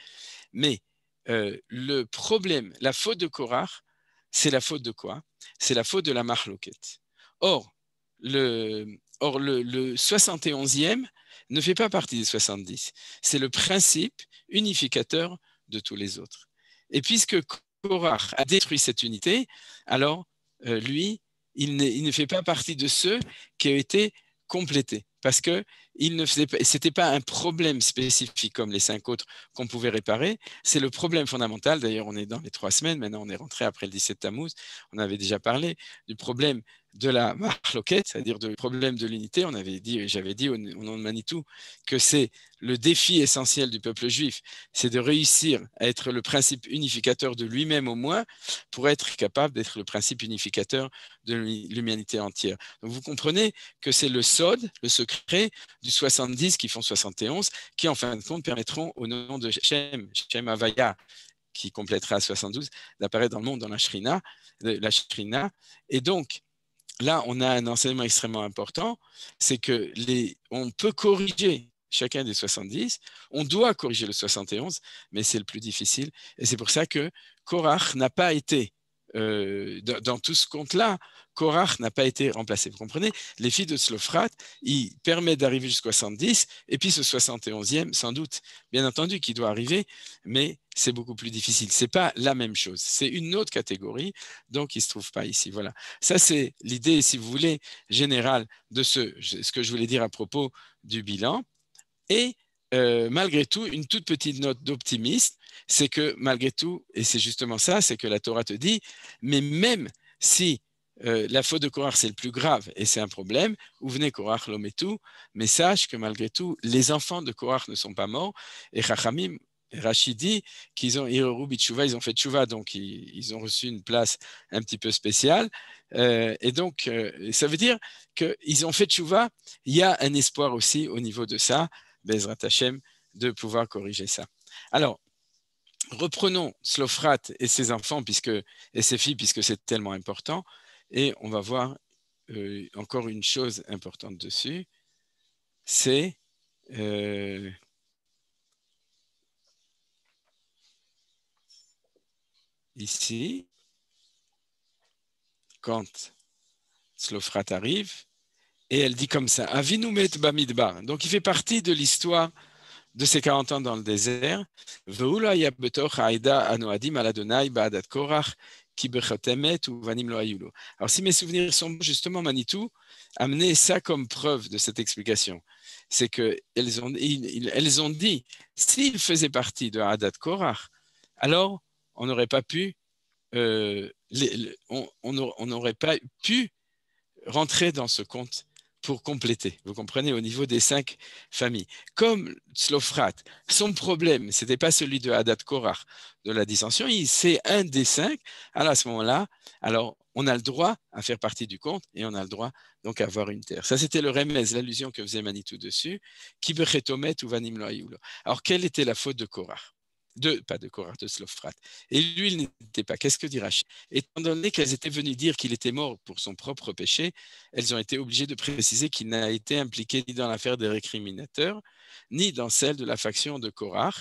Mais euh, le problème, la faute de Korach, c'est la faute de quoi C'est la faute de la Mahloket. Or, le, or le, le 71e ne fait pas partie des 70. C'est le principe unificateur de tous les autres. Et puisque Korach a détruit cette unité, alors euh, lui, il ne, fait pas partie de ceux qui ont été complétés parce que il ne faisait, c'était pas un problème spécifique comme les cinq autres qu'on pouvait réparer. C'est le problème fondamental. D'ailleurs, on est dans les trois semaines. Maintenant, on est rentré après le 17 Tammuz. On avait déjà parlé du problème de la marloquette, c'est-à-dire du problème de l'unité. On avait dit, j'avais dit au, nom de Manitou, que c'est le défi essentiel du peuple juif, c'est de réussir à être le principe unificateur de lui-même au moins, pour être capable d'être le principe unificateur de l'humanité entière. Donc vous comprenez que c'est le sod, le secret du 70 qui font 71, qui en fin de compte permettront au nom de Shem, Shem Avaya, qui complétera 72, d'apparaître dans le monde, dans la Shrina, la Shrina. Et donc, là, on a un enseignement extrêmement important, c'est que les, on peut corriger chacun des 70, on doit corriger le 71, mais c'est le plus difficile. Et c'est pour ça que Korach n'a pas été euh, dans, tout ce compte-là, Korach n'a pas été remplacé. Vous comprenez Les filles de Slofrat, il permet d'arriver jusqu'à 70, et puis ce 71e, sans doute, bien entendu, qui doit arriver, mais c'est beaucoup plus difficile. ce n'est pas la même chose. C'est une autre catégorie, donc il se trouve pas ici. Voilà. Ça, c'est l'idée, si vous voulez, générale de ce, ce que je voulais dire à propos du bilan. Et euh, malgré tout, une toute petite note d'optimiste c'est que malgré tout, et c'est justement ça, c'est que la Torah te dit, mais même si euh, la faute de Korach, c'est le plus grave et c'est un problème. Où venez Korach, l'homme et tout. Mais sache que malgré tout, les enfants de Korach ne sont pas morts. Et Chachamim, Rachid dit qu'ils ont ils ont fait tchouva, donc ils, ont reçu une place un petit peu spéciale. Euh, et donc, euh, ça veut dire qu'ils ont fait tchouva. Il y a un espoir aussi au niveau de ça, Bezrat de pouvoir corriger ça. Alors, reprenons Slofrat et ses enfants puisque, et ses filles, puisque c'est tellement important, et on va voir euh, encore une chose importante dessus, c'est euh, ici, quand Slofrat arrive, et elle dit comme ça, Avinumet Bamidbar. Donc il fait partie de l'histoire de ses 40 ans dans le désert. Alors, si mes souvenirs sont justement, Manitou amenait ça comme preuve de cette explication. C'est qu'elles ont, elles ont dit, s'il faisait partie de Hadat Korach, alors on n'aurait pas pu, euh, on n'aurait pas pu rentrer dans ce compte pour compléter. Vous comprenez, au niveau des cinq familles. Comme Slofrat, son problème, ce n'était pas celui de Hadad Korar de la dissension, c'est un des cinq. Alors à ce moment-là, alors on a le droit à faire partie du compte et on a le droit donc à avoir une terre. Ça, c'était le Remes, l'allusion que faisait Manitou dessus. ou Alors, quelle était la faute de Korar? de, pas de Korah, de Slophrat. Et lui, il n'était pas. Qu'est-ce que dit Rachid Étant donné qu'elles étaient venues dire qu'il était mort pour son propre péché, elles ont été obligées de préciser qu'il n'a été impliqué ni dans l'affaire des récriminateurs, ni dans celle de la faction de Korah,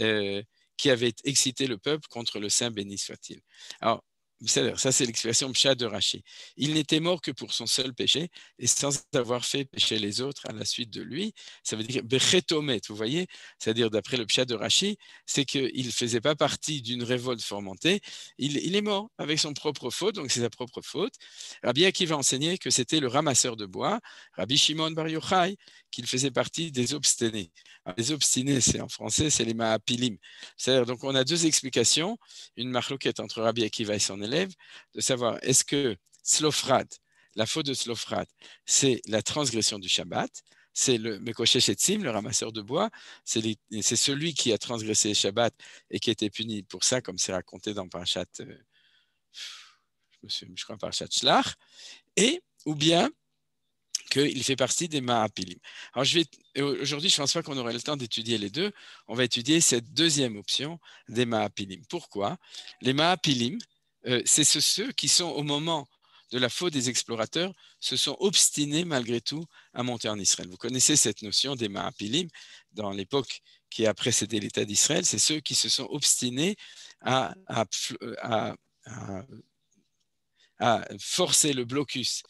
euh, qui avait excité le peuple contre le saint béni soit-il. Alors, ça c'est l'expression Pshat de Rachi. Il n'était mort que pour son seul péché et sans avoir fait pécher les autres à la suite de lui. Ça veut dire Bechetomet, vous voyez C'est-à-dire, d'après le Pshat de Rachi, c'est qu'il ne faisait pas partie d'une révolte fomentée. Il, est mort avec son propre faute, donc c'est sa propre faute. Rabbi Akiva enseignait que c'était le ramasseur de bois, Rabbi Shimon Bar Yochai, qu'il faisait partie des obstinés. les obstinés, c'est en français, c'est les maapilim. C'est-à-dire, donc on a deux explications, une marloquette entre Rabbi Akiva et son de savoir est-ce que slofrad la faute de slofrat, c'est la transgression du Shabbat, c'est le Mekoshe Shetzim, le ramasseur de bois, c'est celui qui a transgressé le Shabbat et qui a été puni pour ça, comme c'est raconté dans Parashat, euh, je crois, Parashat Shlach, et ou bien qu'il fait partie des Mahapilim Alors, euh, aujourd'hui, je ne pense pas qu'on aurait le temps d'étudier les deux. On va étudier cette deuxième option des Mahapilim, Pourquoi Les Mahapilim euh, c'est ceux qui sont au moment de la faute des explorateurs se sont obstinés malgré tout à monter en Israël. Vous connaissez cette notion des Mahapilim dans l'époque qui a précédé l'État d'Israël, c'est ceux qui se sont obstinés à, forcer le blocus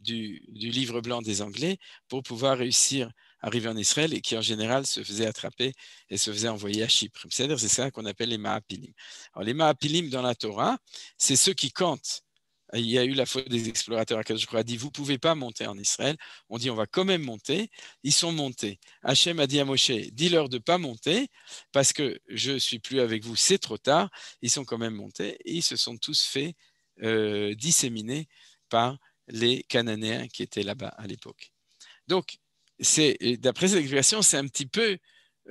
du, livre blanc des Anglais pour pouvoir réussir arrivés en Israël et qui en général se faisait attraper et se faisait envoyer à Chypre. C'est-à-dire, c'est ça qu'on appelle les Maapilim. Alors, les Maapilim dans la Torah, c'est ceux qui comptent. Il y a eu la faute des explorateurs. à Je crois a dit Vous ne pouvez pas monter en Israël. On dit On va quand même monter. Ils sont montés. Hachem a dit à Moshe Dis-leur de ne pas monter parce que je ne suis plus avec vous. C'est trop tard. Ils sont quand même montés. Et ils se sont tous fait euh, disséminer par les Cananéens qui étaient là-bas à l'époque. Donc, c'est, d'après cette expression, c'est un petit peu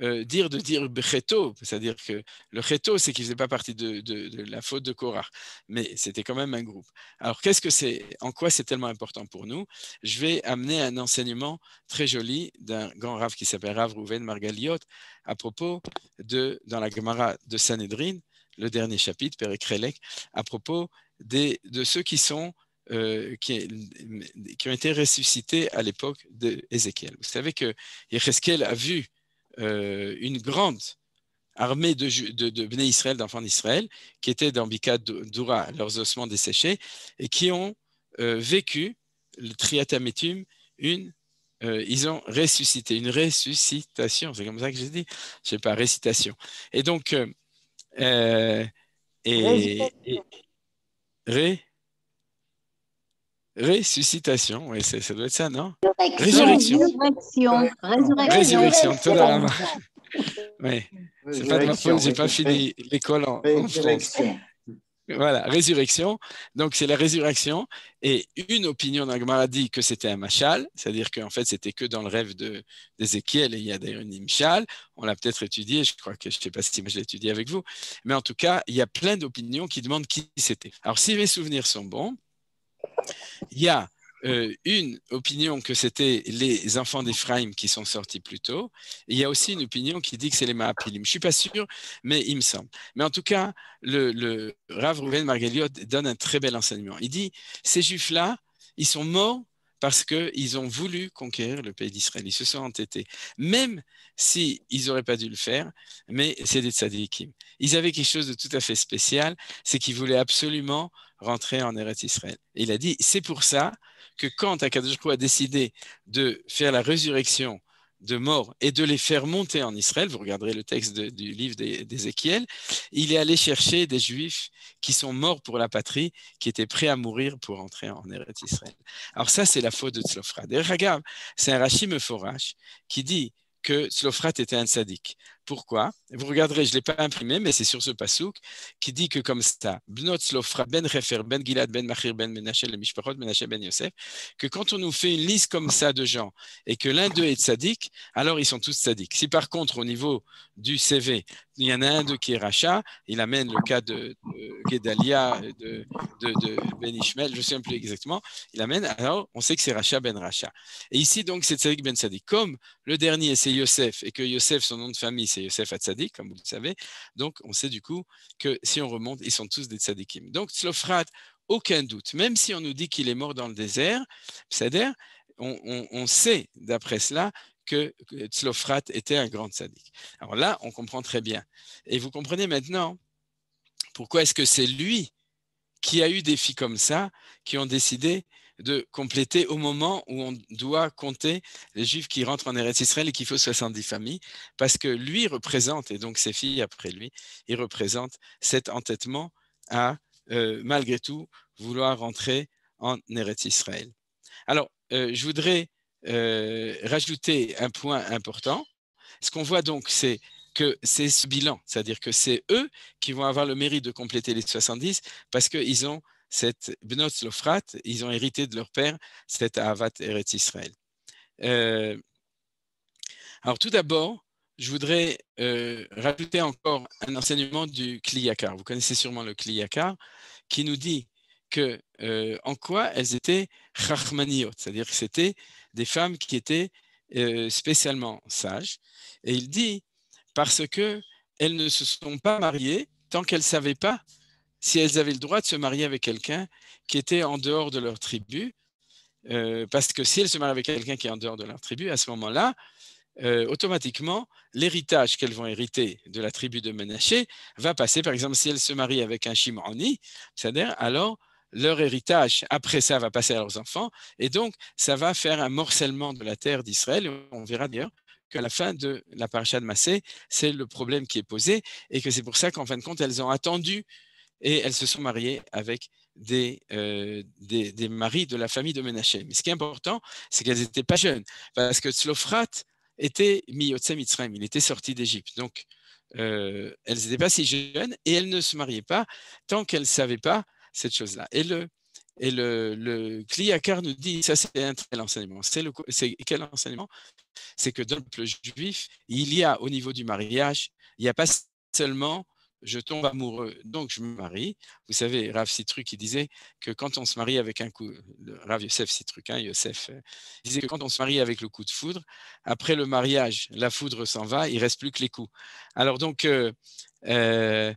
euh, dire de dire Becheto, c'est-à-dire que le Cheto, c'est qu'il ne faisait pas partie de, la faute de Korah, mais c'était quand même un groupe. Alors, qu'est-ce que c'est En quoi c'est tellement important pour nous Je vais amener un enseignement très joli d'un grand Rav qui s'appelle Rav Rouven Margaliot à propos de, dans la Gemara de Sanhedrin, le dernier chapitre, Père Relek, à propos de ceux qui sont euh, qui, qui, ont été ressuscités à l'époque d'Ézéchiel. Vous savez que Ézéchiel a vu euh, une grande armée de, de, Israël, d'enfants d'Israël, qui étaient dans Bika Doura, leurs ossements desséchés, et qui ont euh, vécu le triatamétum, une, ils ont ressuscité, une ressuscitation, c'est comme ça que je dis, je sais pas, récitation. Et donc, euh, et, Ressuscitation, oui, ça doit être ça, non Résurrection. Résurrection. Résurrection. Résurrection. Oui, c'est pas de ma j'ai pas fini l'école en, Voilà, résurrection. Donc, c'est la résurrection. Et une opinion a dit que c'était un machal, c'est-à-dire qu'en fait, c'était que dans le rêve d'Ézéchiel. Et il y a d'ailleurs une imchal. On l'a peut-être étudié. Je crois que je ne sais pas si je l'ai étudié avec vous. Mais en tout cas, il y a plein d'opinions qui demandent qui c'était. Alors, si mes souvenirs sont bons, il y a euh, une opinion que c'était les enfants d'Ephraïm qui sont sortis plus tôt. il y a aussi une opinion qui dit que c'est les Mahapilim Je ne suis pas sûr, mais il me semble. Mais en tout cas, le, Rav Rouven Margaliot donne un très bel enseignement. Il dit ces juifs-là, ils sont morts parce qu'ils ont voulu conquérir le pays d'Israël. Ils se sont entêtés. Même s'ils n'auraient pas dû le faire, mais c'est des tzadikim. Ils avaient quelque chose de tout à fait spécial, c'est qu'ils voulaient absolument rentrer en Eretz Israël. il a dit, c'est pour ça que quand Akadosh a décidé de faire la résurrection de mort et de les faire monter en Israël, vous regarderez le texte du livre d'Ézéchiel, il est allé chercher des juifs qui sont morts pour la patrie, qui étaient prêts à mourir pour entrer en Eretz Israël. Alors ça, c'est la faute de Tzlofrat. Et c'est un Rachim Forash qui dit que Tzlofrat était un sadique. Pourquoi Vous regarderez, je ne l'ai pas imprimé, mais c'est sur ce pasouk qui dit que comme ça, ben refer ben gilad ben machir ben ben yosef, que quand on nous fait une liste comme ça de gens et que l'un d'eux est sadique, alors ils sont tous sadiques. Si par contre, au niveau du CV, il y en a un d'eux qui est racha, il amène le cas de, Gedalia, de, Ben Ishmael, je ne sais plus exactement, il amène, alors on sait que c'est Racha ben Racha. Et ici donc c'est sadik ben sadik. Comme le dernier c'est Yosef et que Yosef, son nom de famille, c'est Youssef Hatzadik, comme vous le savez. Donc, on sait du coup que si on remonte, ils sont tous des tzadikim. Donc, Tzlofrat, aucun doute, même si on nous dit qu'il est mort dans le désert, c'est-à-dire, on, sait d'après cela que Tzlofrat était un grand sadique. Alors là, on comprend très bien. Et vous comprenez maintenant pourquoi est-ce que c'est lui qui a eu des filles comme ça, qui ont décidé de compléter au moment où on doit compter les juifs qui rentrent en Eretz Israël et qu'il faut 70 familles, parce que lui représente, et donc ses filles après lui, il représente cet entêtement à, euh, malgré tout, vouloir rentrer en Eretz Israël. Alors, euh, je voudrais euh, rajouter un point important. Ce qu'on voit donc, c'est que c'est ce bilan, c'est-à-dire que c'est eux qui vont avoir le mérite de compléter les 70 parce qu'ils ont cette Bnot ils ont hérité de leur père cette Ahavat Eretz Israël. Euh, alors tout d'abord, je voudrais euh, rajouter encore un enseignement du Kliyakar. Vous connaissez sûrement le Kliyakar, qui nous dit que euh, en quoi elles étaient Chachmaniot, c'est-à-dire que c'était des femmes qui étaient spécialement sages. Et il dit parce que elles ne se sont pas mariées tant qu'elles ne savaient pas si elles avaient le droit de se marier avec quelqu'un qui était en dehors de leur tribu, euh, parce que si elles se marient avec quelqu'un qui est en dehors de leur tribu, à ce moment-là, euh, automatiquement, l'héritage qu'elles vont hériter de la tribu de Menaché va passer, par exemple, si elles se marient avec un Shimoni, c'est-à-dire alors leur héritage, après ça, va passer à leurs enfants, et donc ça va faire un morcellement de la terre d'Israël. On verra d'ailleurs qu'à la fin de la paracha de Massé, c'est le problème qui est posé, et que c'est pour ça qu'en fin de compte, elles ont attendu et elles se sont mariées avec euh, des, des, maris de la famille de Menachem. Mais ce qui est important, c'est qu'elles n'étaient pas jeunes, parce que Tzlofrat était Miyotse Mitzrayim, il était sorti d'Égypte. Donc, euh, elles n'étaient pas si jeunes et elles ne se mariaient pas tant qu'elles ne savaient pas cette chose-là. Et le, et le, Kliakar nous dit, ça c'est un très enseignement. C'est, le, quel enseignement C'est que dans le juif, il y a au niveau du mariage, il n'y a pas seulement je tombe amoureux, donc je me marie. Vous savez, Rav Citru il disait que quand on se marie avec un coup, Rav Yosef hein, Yosef, euh, disait que quand on se marie avec le coup de foudre, après le mariage, la foudre s'en va, il reste plus que les coups. Alors donc, euh, euh,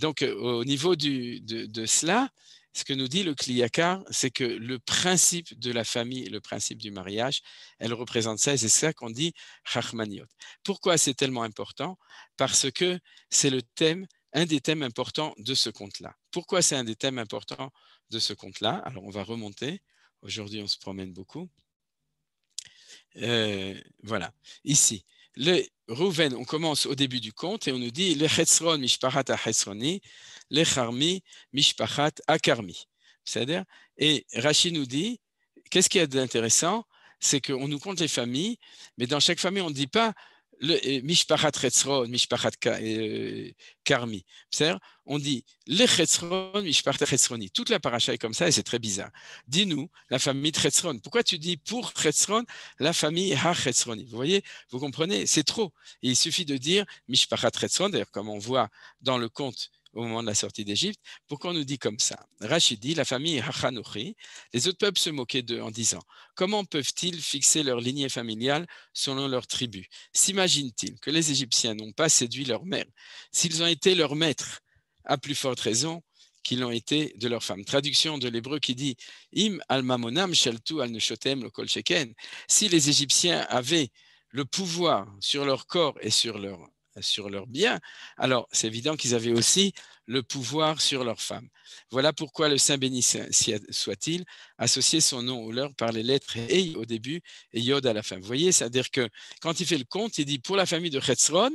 donc au niveau de, de, cela, ce que nous dit le Kliyakar, c'est que le principe de la famille, le principe du mariage, elle représente ça et c'est ça qu'on dit Chachmaniot. Pourquoi c'est tellement important Parce que c'est le thème un des thèmes importants de ce conte là Pourquoi c'est un des thèmes importants de ce conte là Alors, on va remonter. Aujourd'hui, on se promène beaucoup. Euh, voilà, ici. Le Rouven, on commence au début du conte et on nous dit le Chetzron Mishpachat Achesroni, le Charmi Mishpachat Akarmi. C'est-à-dire, et Rachid nous dit qu'est-ce qu'il y a d'intéressant C'est qu'on nous compte les familles, mais dans chaque famille, on ne dit pas le Mishpachat Retzron, Mishpachat euh, Karmi. On dit le Chetzron, Mishpachat Retzroni. Toute la paracha est comme ça et c'est très bizarre. Dis-nous la famille Retzron. Pourquoi tu dis pour Chetzron la famille Ha Chetzroni Vous voyez, vous comprenez, c'est trop. il suffit de dire Mishpachat Retzron. D'ailleurs, comme on voit dans le conte au moment de la sortie d'Égypte. Pourquoi on nous dit comme ça Rachidi, dit, la famille Hachanouchi, les autres peuples se moquaient d'eux en disant, comment peuvent-ils fixer leur lignée familiale selon leur tribu S'imaginent-ils que les Égyptiens n'ont pas séduit leur mère S'ils ont été leur maître, à plus forte raison, qu'ils l'ont été de leur femme. Traduction de l'hébreu qui dit Im al mamonam sheltu al nushotem lo kol sheken. Si les Égyptiens avaient le pouvoir sur leur corps et sur leur sur leurs biens, alors c'est évident qu'ils avaient aussi le pouvoir sur leurs femmes. Voilà pourquoi le Saint béni soit-il associé son nom au leur par les lettres Ei au début et Yod à la fin. Vous voyez, c'est-à-dire que quand il fait le compte, il dit pour la famille de Hetzron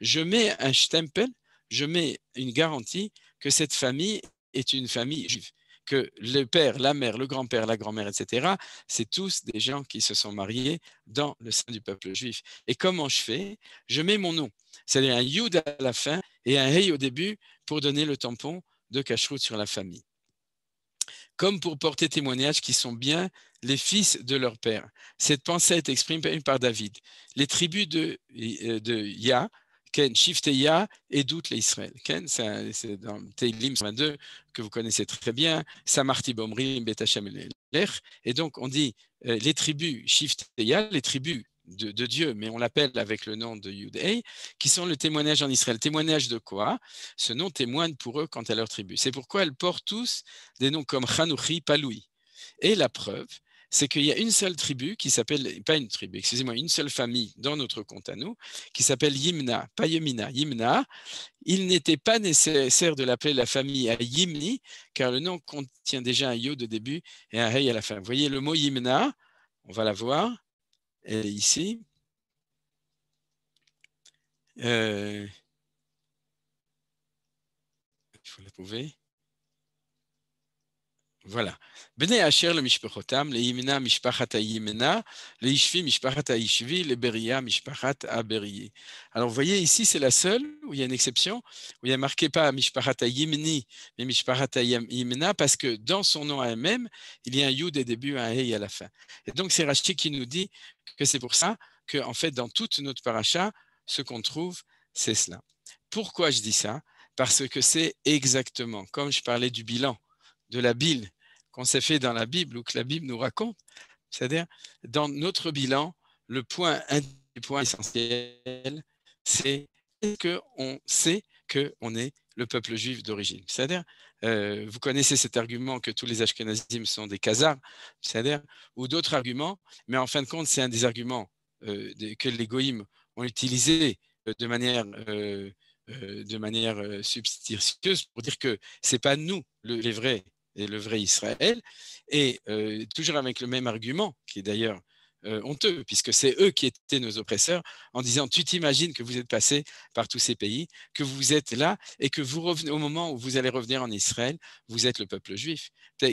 je mets un stempel, je mets une garantie que cette famille est une famille juive que le père, la mère, le grand-père, la grand-mère, etc., c'est tous des gens qui se sont mariés dans le sein du peuple juif. Et comment je fais Je mets mon nom, c'est-à-dire un Yud à la fin et un Hey au début pour donner le tampon de Kashrut sur la famille. Comme pour porter témoignage qu'ils sont bien les fils de leur père. Cette pensée est exprimée par David. Les tribus de, euh, de Yah Ken, Shifteya et doute les Israël. Ken, c'est dans Teilim 22 que vous connaissez très bien, Samarti Bomrim Et donc, on dit euh, les tribus Shifteya, les tribus de, Dieu, mais on l'appelle avec le nom de Yudei, qui sont le témoignage en Israël. Témoignage de quoi Ce nom témoigne pour eux quant à leur tribu. C'est pourquoi elles portent tous des noms comme Hanouchi, Paloui. Et la preuve, c'est qu'il y a une seule tribu qui s'appelle, pas une tribu, excusez-moi, une seule famille dans notre compte à nous, qui s'appelle Yimna, pas Yemina, Yimna. Il n'était pas nécessaire de l'appeler la famille à Yimni, car le nom contient déjà un yo » de début et un Hey à la fin. Vous voyez, le mot Yimna, on va la voir, elle ici. Euh, il faut la trouver. Voilà. Bnei Asher le le le Ishvi le Beria Alors vous voyez ici, c'est la seule où il y a une exception, où il n'y a marqué pas Mishpachat mais Mishpachat parce que dans son nom à elle-même, il y a un Yud au début, un Hei à la fin. Et donc c'est Rachid qui nous dit que c'est pour ça que, en fait, dans toute notre paracha, ce qu'on trouve, c'est cela. Pourquoi je dis ça Parce que c'est exactement, comme je parlais du bilan de la bile qu'on s'est fait dans la Bible ou que la Bible nous raconte. C'est-à-dire, dans notre bilan, le point, un des points essentiels, c'est est-ce qu'on sait qu'on est le peuple juif d'origine C'est-à-dire, euh, vous connaissez cet argument que tous les Ashkenazim sont des kazars, c'est-à-dire, ou d'autres arguments, mais en fin de compte, c'est un des arguments euh, que les Goïmes ont utilisé euh, de manière, euh, de manière pour dire que ce n'est pas nous le, les vrais et le vrai Israël. Et euh, toujours avec le même argument, qui est d'ailleurs euh, honteux, puisque c'est eux qui étaient nos oppresseurs, en disant Tu t'imagines que vous êtes passé par tous ces pays, que vous êtes là et que vous revenez, au moment où vous allez revenir en Israël, vous êtes le peuple juif.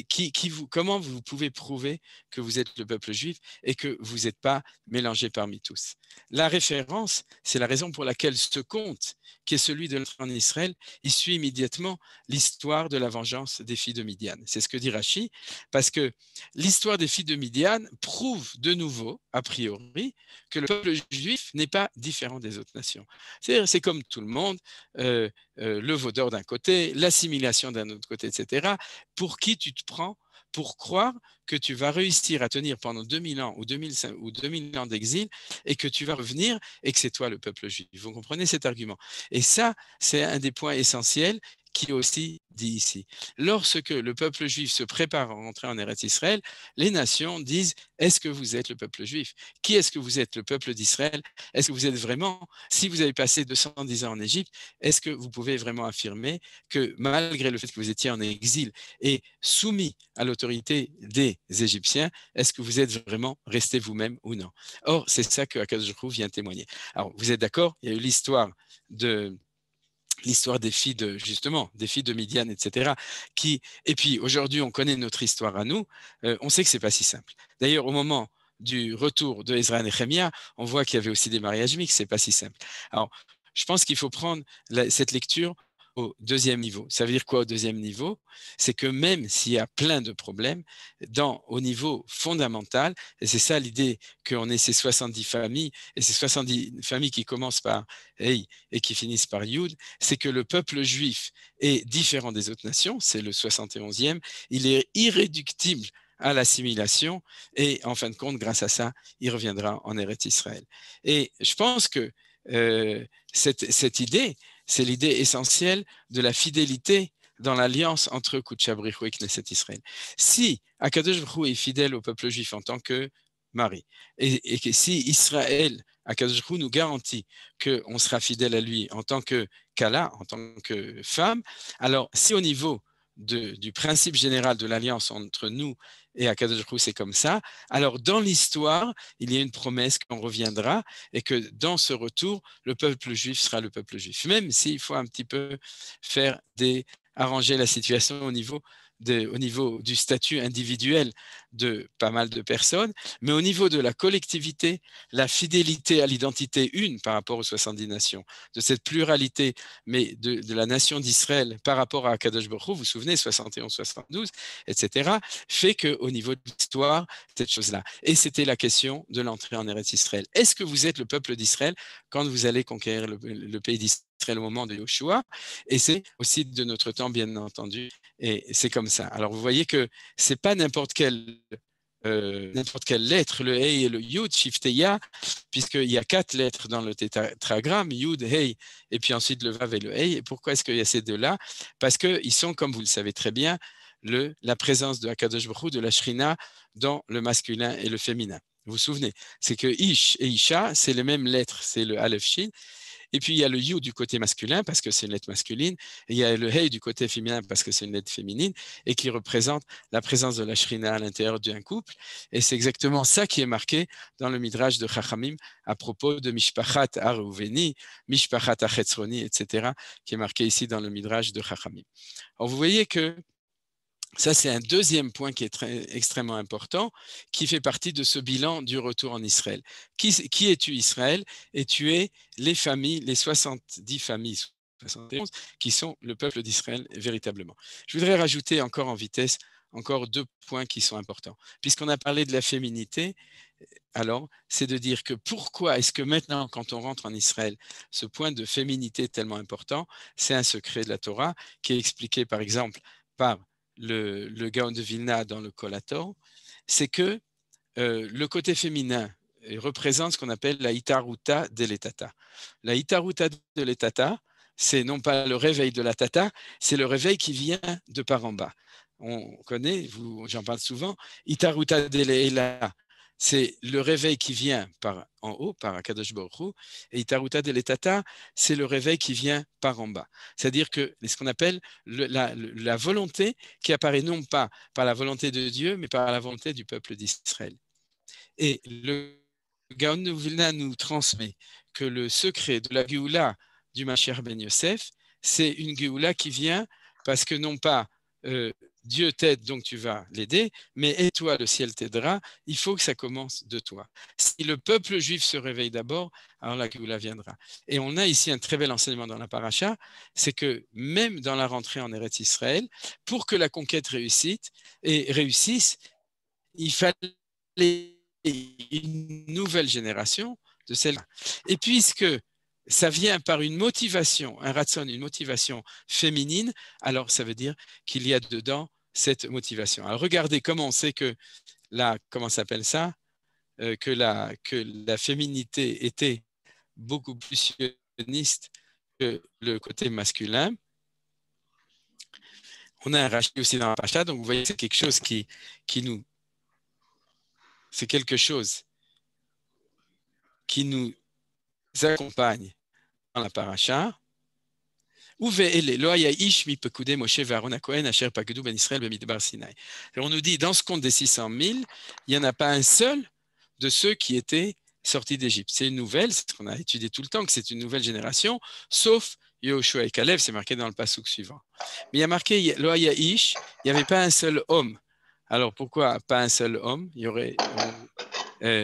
Qui, comment vous pouvez prouver que vous êtes le peuple juif et que vous n'êtes pas mélangé parmi tous La référence, c'est la raison pour laquelle ce conte, qui est celui de l'entrée en Israël, il suit immédiatement l'histoire de la vengeance des filles de Midian. C'est ce que dit Rachi, parce que l'histoire des filles de Midian prouve de nouveau a priori, que le peuple juif n'est pas différent des autres nations. C'est comme tout le monde, euh, euh, le vaudeur d'un côté, l'assimilation d'un autre côté, etc. Pour qui tu te prends pour croire que tu vas réussir à tenir pendant 2000 ans ou 2005 ou 2000 ans d'exil et que tu vas revenir et que c'est toi le peuple juif. Vous comprenez cet argument Et ça, c'est un des points essentiels qui aussi dit ici. Lorsque le peuple juif se prépare à rentrer en Eretz Israël, les nations disent Est-ce que vous êtes le peuple juif Qui est-ce que vous êtes, le peuple d'Israël Est-ce que vous êtes vraiment Si vous avez passé 210 ans en Égypte, est-ce que vous pouvez vraiment affirmer que malgré le fait que vous étiez en exil et soumis à l'autorité des Égyptiens, est-ce que vous êtes vraiment resté vous-même ou non Or, c'est ça que trouve vient témoigner. Alors, vous êtes d'accord Il y a eu l'histoire de l'histoire des filles de justement des filles de Midian, etc. Qui et puis aujourd'hui on connaît notre histoire à nous, euh, on sait que c'est pas si simple. D'ailleurs au moment du retour de Ezra Nehemia, on voit qu'il y avait aussi des mariages mixtes, c'est pas si simple. Alors je pense qu'il faut prendre cette lecture au deuxième niveau. Ça veut dire quoi au deuxième niveau C'est que même s'il y a plein de problèmes, dans, au niveau fondamental, et c'est ça l'idée qu'on ait ces 70 familles, et ces 70 familles qui commencent par Hey et qui finissent par Yud, c'est que le peuple juif est différent des autres nations, c'est le 71e, il est irréductible à l'assimilation, et en fin de compte, grâce à ça, il reviendra en Eretz Israël. Et je pense que euh, cette, cette idée, c'est l'idée essentielle de la fidélité dans l'alliance entre Kutchabrihu et Knesset Israël. Si Akadosh est fidèle au peuple juif en tant que mari, et, si Israël, Akadosh nous garantit qu'on sera fidèle à lui en tant que Kala, en tant que femme, alors si au niveau du principe général de l'alliance entre nous et à Akadosh c'est comme ça. Alors dans l'histoire, il y a une promesse qu'on reviendra et que dans ce retour, le peuple juif sera le peuple juif, même s'il faut un petit peu faire des arranger la situation au niveau au niveau du statut individuel de pas mal de personnes, mais au niveau de la collectivité, la fidélité à l'identité une par rapport aux 70 nations, de cette pluralité, mais de, la nation d'Israël par rapport à Kadosh Baruch vous vous souvenez, 71-72, etc., fait qu'au niveau de l'histoire, cette chose-là. Et c'était la question de l'entrée en Eretz Israël. Est-ce que vous êtes le peuple d'Israël quand vous allez conquérir le, pays d'Israël au moment de Yoshua Et c'est aussi de notre temps, bien entendu, et c'est comme ça. Alors vous voyez que c'est pas n'importe quelle euh, n'importe quelle lettre, le Hey et le Yud, puisque puisqu'il y a quatre lettres dans le tétragramme, Yud, Hey, et puis ensuite le Vav et le Hey. Et pourquoi est-ce qu'il y a ces deux-là Parce qu'ils sont, comme vous le savez très bien, le, la présence de Akadosh Baruch de la Shrina, dans le masculin et le féminin. Vous vous souvenez, c'est que Ish et Isha, c'est les mêmes lettres, c'est le « Shin, et puis il y a le you du côté masculin parce que c'est une lettre masculine, et il y a le hey du côté féminin parce que c'est une lettre féminine, et qui représente la présence de la shrina à l'intérieur d'un couple. Et c'est exactement ça qui est marqué dans le midrash de Chachamim à propos de Mishpachat Arouveni, Mishpachat Achetzroni, etc., qui est marqué ici dans le midrash de Chachamim. Alors vous voyez que ça, c'est un deuxième point qui est extrêmement important, qui fait partie de ce bilan du retour en Israël. Qui, qui es-tu Israël Et tu es les familles, les 70 familles, 71, qui sont le peuple d'Israël véritablement. Je voudrais rajouter encore en vitesse encore deux points qui sont importants. Puisqu'on a parlé de la féminité, alors c'est de dire que pourquoi est-ce que maintenant, quand on rentre en Israël, ce point de féminité tellement important C'est un secret de la Torah qui est expliqué par exemple par le, Gaon de Vilna dans le collator, c'est que euh, le côté féminin euh, représente ce qu'on appelle la Itaruta de l'Etata. La Itaruta de l'Etata, c'est non pas le réveil de la tata, c'est le réveil qui vient de par en bas. On connaît, j'en parle souvent, Itaruta la c'est le réveil qui vient par en haut, par Akadosh Baruch et Itaruta de l'Etata, c'est le réveil qui vient par en bas. C'est-à-dire que c'est ce qu'on appelle la, volonté qui apparaît non pas par la volonté de Dieu, mais par la volonté du peuple d'Israël. Et le Gaon de nous transmet que le secret de la Géoula du Macher Ben Yosef, c'est une Géoula qui vient parce que non pas euh, Dieu t'aide, donc tu vas l'aider, mais et toi, le ciel t'aidera, il faut que ça commence de toi. Si le peuple juif se réveille d'abord, alors la viendra. Et on a ici un très bel enseignement dans la paracha, c'est que même dans la rentrée en Eretz Israël, pour que la conquête réussisse, et réussisse il fallait une nouvelle génération de celle -là. Et puisque ça vient par une motivation, un ratson, une motivation féminine, alors ça veut dire qu'il y a dedans cette motivation. Alors regardez comment on sait que la, comment s'appelle ça, euh, que, la, que la féminité était beaucoup plus sioniste que le côté masculin. On a un rachat aussi dans la pacha, donc vous voyez, c'est quelque chose qui, qui nous. C'est quelque chose qui nous accompagne dans la paracha. Ben on nous dit, dans ce compte des 600 000, il n'y en a pas un seul de ceux qui étaient sortis d'Égypte. C'est une nouvelle, c'est ce qu'on a étudié tout le temps, que c'est une nouvelle génération, sauf Yoshua et Caleb, c'est marqué dans le passouk suivant. Mais il y a marqué il n'y avait pas un seul homme. Alors pourquoi pas un seul homme Il y aurait euh,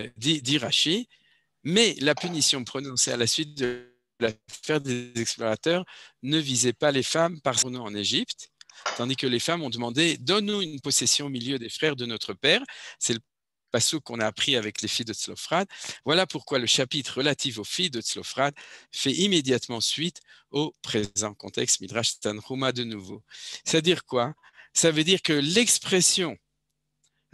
euh, dit, dit Rashi, mais la punition prononcée à la suite de l'affaire des explorateurs ne visait pas les femmes par son nom en Égypte, tandis que les femmes ont demandé Donne-nous une possession au milieu des frères de notre père. C'est le passage qu'on a appris avec les filles de Tzlofrad Voilà pourquoi le chapitre relatif aux filles de Tzlofrad fait immédiatement suite au présent contexte Midrash Tanhuma de nouveau. C'est-à-dire quoi Ça veut dire que l'expression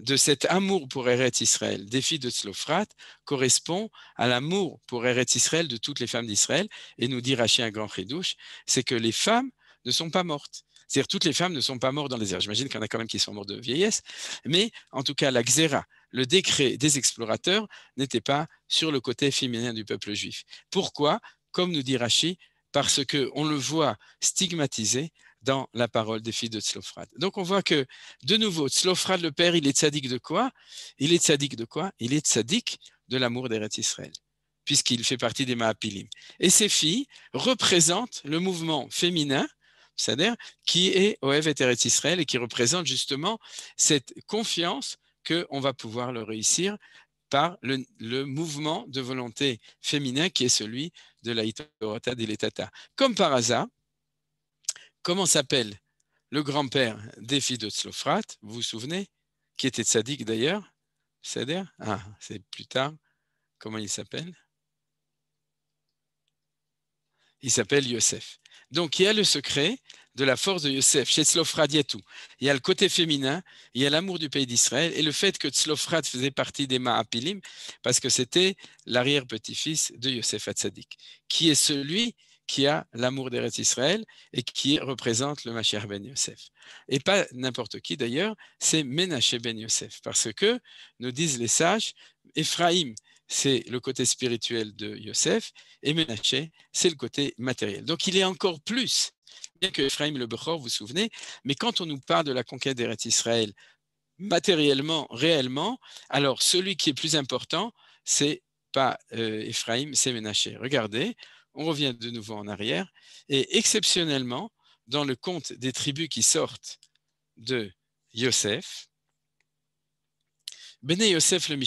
de cet amour pour Eretz Israël, des filles de Tzlofrat, correspond à l'amour pour Eretz Israël de toutes les femmes d'Israël. Et nous dit Rachid un grand chidouche, c'est que les femmes ne sont pas mortes. C'est-à-dire toutes les femmes ne sont pas mortes dans les airs. J'imagine qu'il y en a quand même qui sont mortes de vieillesse. Mais en tout cas, la xéra, le décret des explorateurs, n'était pas sur le côté féminin du peuple juif. Pourquoi Comme nous dit Rachid, parce qu'on le voit stigmatisé dans la parole des filles de Tzlofrad Donc on voit que, de nouveau, Tzlofrad le père, il est sadique de quoi Il est sadique de quoi Il est sadique de l'amour d'Eret Israël, puisqu'il fait partie des Maapilim. Et ses filles représentent le mouvement féminin, c'est-à-dire qui est Oev et Eretz Israël, et qui représente justement cette confiance on va pouvoir le réussir par le, mouvement de volonté féminin qui est celui de la Itorata Diletata. Comme par hasard, Comment s'appelle le grand-père des filles de Tzlophrate, vous vous souvenez, qui était sadique d'ailleurs cest Ah, c'est plus tard. Comment il s'appelle Il s'appelle Yosef. Donc il y a le secret de la force de Yosef. Chez Tzlophrad, il y a tout. Il y a le côté féminin, il y a l'amour du pays d'Israël et le fait que Tslofrat faisait partie des Maapilim parce que c'était l'arrière-petit-fils de Yosef Hatzadik, qui est celui qui a l'amour d'Eretz Israël et qui représente le Mashiach ben Yosef. Et pas n'importe qui d'ailleurs, c'est Menaché ben Yosef, parce que, nous disent les sages, Ephraim, c'est le côté spirituel de Yosef, et Menaché, c'est le côté matériel. Donc il est encore plus, bien que Ephraim le Bechor, vous vous souvenez, mais quand on nous parle de la conquête d'Eretz Israël, matériellement, réellement, alors celui qui est plus important, c'est pas euh, Ephraim, c'est Menaché. Regardez, on revient de nouveau en arrière, et exceptionnellement, dans le conte des tribus qui sortent de Yosef, Bene Yosef le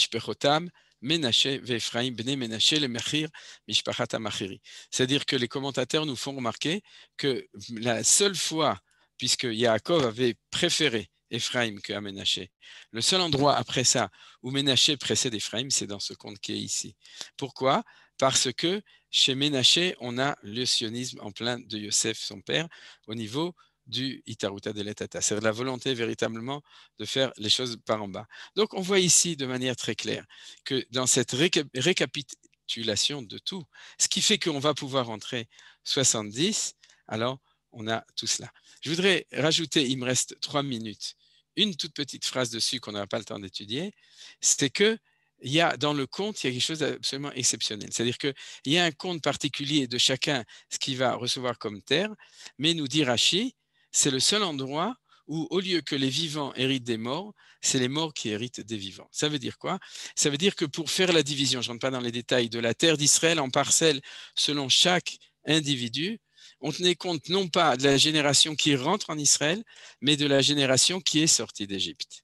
C'est-à-dire que les commentateurs nous font remarquer que la seule fois, puisque Yaakov avait préféré Ephraim que Le seul endroit après ça où Menashe précède Ephraim, c'est dans ce conte qui est ici. Pourquoi Parce que chez Ménaché, on a le sionisme en plein de Yosef, son père, au niveau du Itaruta de l'Etata. C'est la volonté véritablement de faire les choses par en bas. Donc on voit ici de manière très claire que dans cette récapitulation de tout, ce qui fait qu'on va pouvoir entrer 70, alors on a tout cela. Je voudrais rajouter, il me reste trois minutes, une toute petite phrase dessus qu'on n'a pas le temps d'étudier, c'est que il y a dans le conte, il y a quelque chose d'absolument exceptionnel. C'est-à-dire qu'il y a un conte particulier de chacun, ce qu'il va recevoir comme terre, mais nous dit Rachi, c'est le seul endroit où, au lieu que les vivants héritent des morts, c'est les morts qui héritent des vivants. Ça veut dire quoi Ça veut dire que pour faire la division, je ne rentre pas dans les détails, de la terre d'Israël en parcelles selon chaque individu, on tenait compte non pas de la génération qui rentre en Israël, mais de la génération qui est sortie d'Égypte.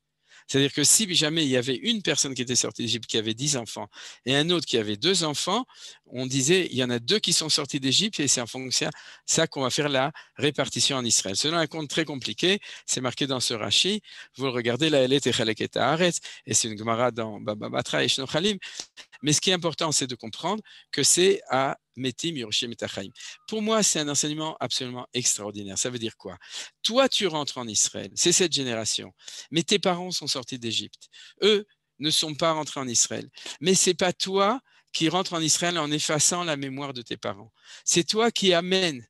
C'est-à-dire que si jamais il y avait une personne qui était sortie d'Égypte qui avait dix enfants et un autre qui avait deux enfants, on disait il y en a deux qui sont sortis d'Égypte et c'est en fonction de ça qu'on va faire la répartition en Israël. Selon un compte très compliqué, c'est marqué dans ce Rashi, vous le regardez, la Elet et Chalek et et c'est une Gemara dans Bababatra et Shnochalim, mais ce qui est important, c'est de comprendre que c'est à Metim Yerushim et Pour moi, c'est un enseignement absolument extraordinaire. Ça veut dire quoi Toi, tu rentres en Israël, c'est cette génération, mais tes parents sont sortis d'Égypte. Eux ne sont pas rentrés en Israël. Mais c'est pas toi qui rentres en Israël en effaçant la mémoire de tes parents. C'est toi qui amènes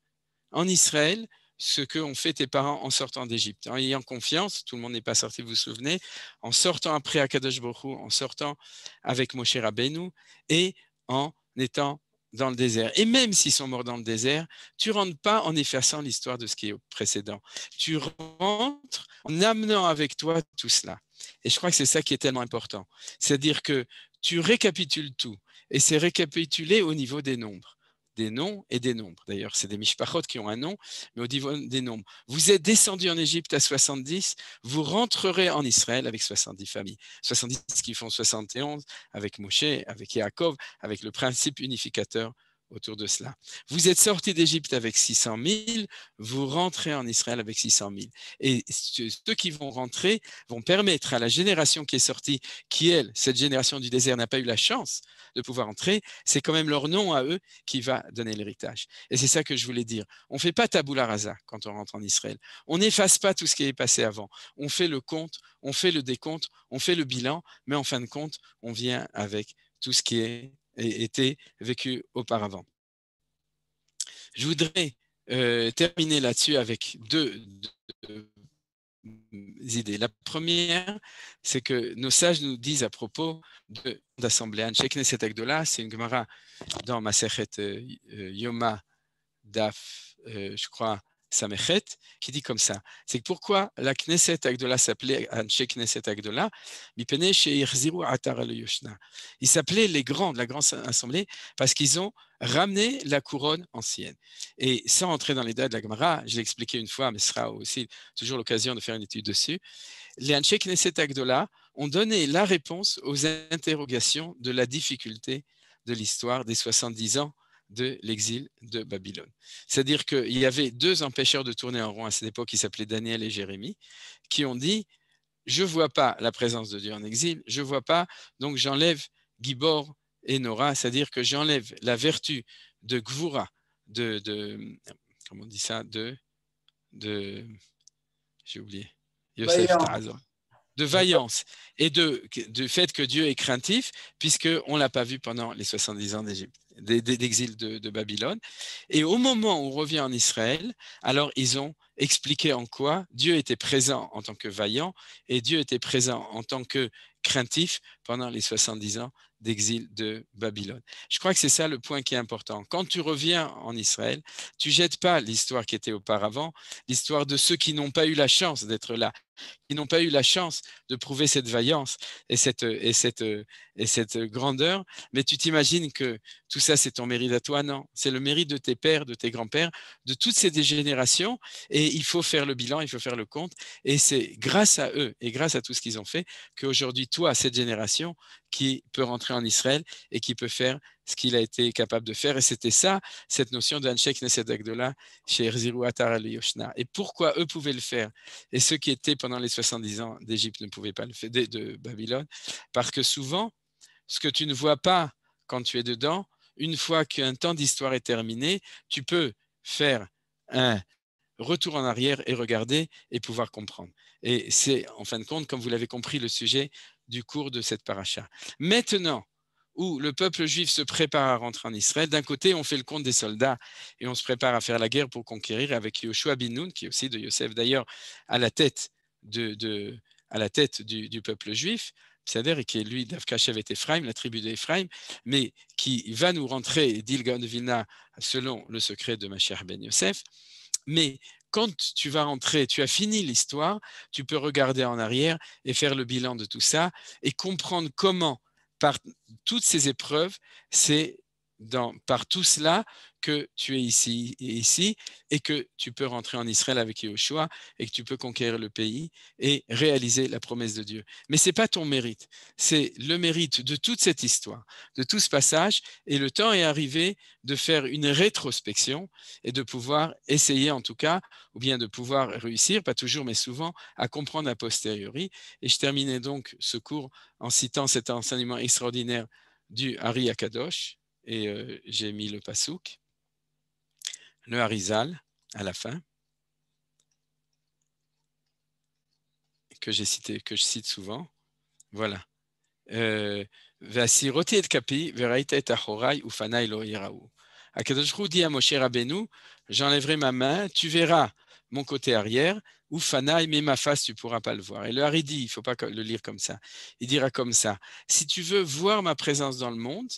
en Israël ce qu'ont fait tes parents en sortant d'Égypte. En ayant confiance, tout le monde n'est pas sorti, vous vous souvenez, en sortant après Akadosh Borou, en sortant avec Moshe Rabbeinu et en étant dans le désert. Et même s'ils sont morts dans le désert, tu rentres pas en effaçant l'histoire de ce qui est précédent. Tu rentres en amenant avec toi tout cela. Et je crois que c'est ça qui est tellement important. C'est-à-dire que tu récapitules tout. Et c'est récapitulé au niveau des nombres des noms et des nombres. D'ailleurs, c'est des mishpachot qui ont un nom, mais au niveau des nombres. Vous êtes descendu en Égypte à 70, vous rentrerez en Israël avec 70 familles. 70 qui font 71 avec Moshe, avec Yaakov, avec le principe unificateur autour de cela. Vous êtes sorti d'Égypte avec 600 000, vous rentrez en Israël avec 600 000. Et ceux qui vont rentrer vont permettre à la génération qui est sortie, qui elle, cette génération du désert n'a pas eu la chance de pouvoir entrer, c'est quand même leur nom à eux qui va donner l'héritage. Et c'est ça que je voulais dire. On ne fait pas la rasa quand on rentre en Israël. On n'efface pas tout ce qui est passé avant. On fait le compte, on fait le décompte, on fait le bilan, mais en fin de compte, on vient avec tout ce qui est été vécu auparavant. Je voudrais euh, terminer là-dessus avec deux, idées. La première, c'est que nos sages nous disent à propos de cette de là c'est une Gemara dans ma euh, Yoma Daf, euh, je crois, qui dit comme ça. C'est pourquoi la Knesset Agdola s'appelait Anche euh, Knesset Agdola, Mipene Irziru Atar le Yoshna. Ils s'appelaient les grands de la grande assemblée parce qu'ils ont ramené la couronne ancienne. Et sans entrer dans les dates de la Gemara, je l'ai expliqué une fois, mais ce sera aussi toujours l'occasion de faire une étude dessus. Les Anche Knesset Agdola ont donné la réponse aux interrogations de la difficulté de l'histoire des 70 ans de l'exil de Babylone. C'est-à-dire qu'il y avait deux empêcheurs de tourner en rond à cette époque qui s'appelaient Daniel et Jérémie, qui ont dit Je ne vois pas la présence de Dieu en exil, je ne vois pas, donc j'enlève Gibor et Nora, c'est-à-dire que j'enlève la vertu de Gvura, de, de, comment on dit ça, de, de j'ai oublié, Yosef Tarazor de vaillance et de, du fait que Dieu est craintif, puisqu'on ne l'a pas vu pendant les 70 ans d'exil de, Babylone. Et au moment où on revient en Israël, alors ils ont expliqué en quoi Dieu était présent en tant que vaillant et Dieu était présent en tant que craintif pendant les 70 ans d'exil de Babylone. Je crois que c'est ça le point qui est important. Quand tu reviens en Israël, tu jettes pas l'histoire qui était auparavant, l'histoire de ceux qui n'ont pas eu la chance d'être là, qui n'ont pas eu la chance de prouver cette vaillance et cette, et cette, et cette grandeur. Mais tu t'imagines que tout ça, c'est ton mérite à toi Non, c'est le mérite de tes pères, de tes grands-pères, de toutes ces générations. Et il faut faire le bilan, il faut faire le compte. Et c'est grâce à eux et grâce à tout ce qu'ils ont fait qu'aujourd'hui, toi, cette génération qui peut rentrer en Israël et qui peut faire ce qu'il a été capable de faire. Et c'était ça, cette notion de Hanshek chez Erziru Atar al Yoshna. Et pourquoi eux pouvaient le faire et ceux qui étaient pendant les 70 ans d'Égypte ne pouvaient pas le faire, de, de Babylone Parce que souvent, ce que tu ne vois pas quand tu es dedans, une fois qu'un temps d'histoire est terminé, tu peux faire un retour en arrière et regarder et pouvoir comprendre. Et c'est, en fin de compte, comme vous l'avez compris, le sujet du cours de cette paracha. Maintenant, où le peuple juif se prépare à rentrer en Israël. D'un côté, on fait le compte des soldats et on se prépare à faire la guerre pour conquérir avec Yoshua bin Nun, qui est aussi de Yosef d'ailleurs, à la tête, à la tête du, peuple juif. c'est-à-dire qui est lui et Ephraim, la tribu d'Ephraim, mais qui va nous rentrer, dit selon le secret de ma chère Ben Yosef. Mais quand tu vas rentrer, tu as fini l'histoire, tu peux regarder en arrière et faire le bilan de tout ça et comprendre comment par toutes ces épreuves, c'est par tout cela que tu es ici et ici et que tu peux rentrer en Israël avec Yahushua et que tu peux conquérir le pays et réaliser la promesse de Dieu. Mais ce n'est pas ton mérite, c'est le mérite de toute cette histoire, de tout ce passage et le temps est arrivé de faire une rétrospection et de pouvoir essayer en tout cas, ou bien de pouvoir réussir, pas toujours mais souvent, à comprendre a posteriori. Et je terminais donc ce cours en citant cet enseignement extraordinaire du Hari Akadosh et euh, j'ai mis le pasouk, le harizal à la fin, que j'ai cité, que je cite souvent. Voilà. Euh, Vasiroti et kapi, veraita et achorai, ufana lo iraou. Akadosh dit à Moshe Rabbeinu, j'enlèverai ma main, tu verras mon côté arrière, ou Fanaï, mais ma face, tu ne pourras pas le voir. Et le Haridi, il ne faut pas le lire comme ça. Il dira comme ça. Si tu veux voir ma présence dans le monde,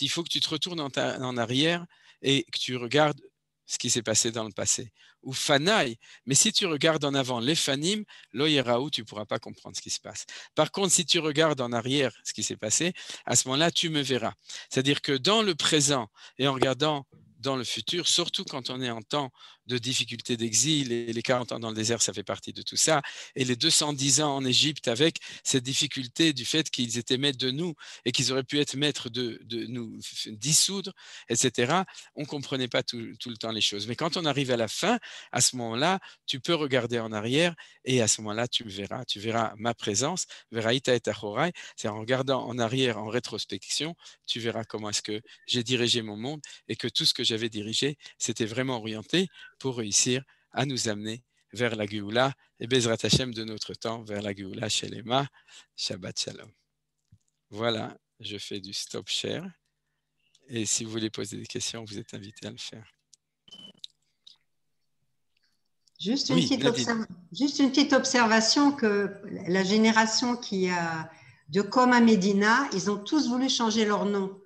il faut que tu te retournes en, arrière et que tu regardes ce qui s'est passé dans le passé. Ou Fanaï, mais si tu regardes en avant les Fanim, l'Oyeraou, tu ne pourras pas comprendre ce qui se passe. Par contre, si tu regardes en arrière ce qui s'est passé, à ce moment-là, tu me verras. C'est-à-dire que dans le présent et en regardant dans le futur, surtout quand on est en temps de difficultés d'exil, et les 40 ans dans le désert, ça fait partie de tout ça, et les 210 ans en Égypte avec cette difficulté du fait qu'ils étaient maîtres de nous et qu'ils auraient pu être maîtres de, nous dissoudre, etc., on ne comprenait pas tout, tout, le temps les choses. Mais quand on arrive à la fin, à ce moment-là, tu peux regarder en arrière et à ce moment-là, tu me verras. Tu verras ma présence, Ita et Tahorai. C'est en regardant en arrière, en rétrospection, tu verras comment est-ce que j'ai dirigé mon monde et que tout ce que j'avais dirigé, c'était vraiment orienté pour réussir à nous amener vers la Géoula et Bezrat Hashem de notre temps vers la Géoula chez Shabbat Shalom. Voilà, je fais du stop share. Et si vous voulez poser des questions, vous êtes invité à le faire. Juste une, petite, Juste une petite observation que la génération qui a de Com à Médina, ils ont tous voulu changer leur nom.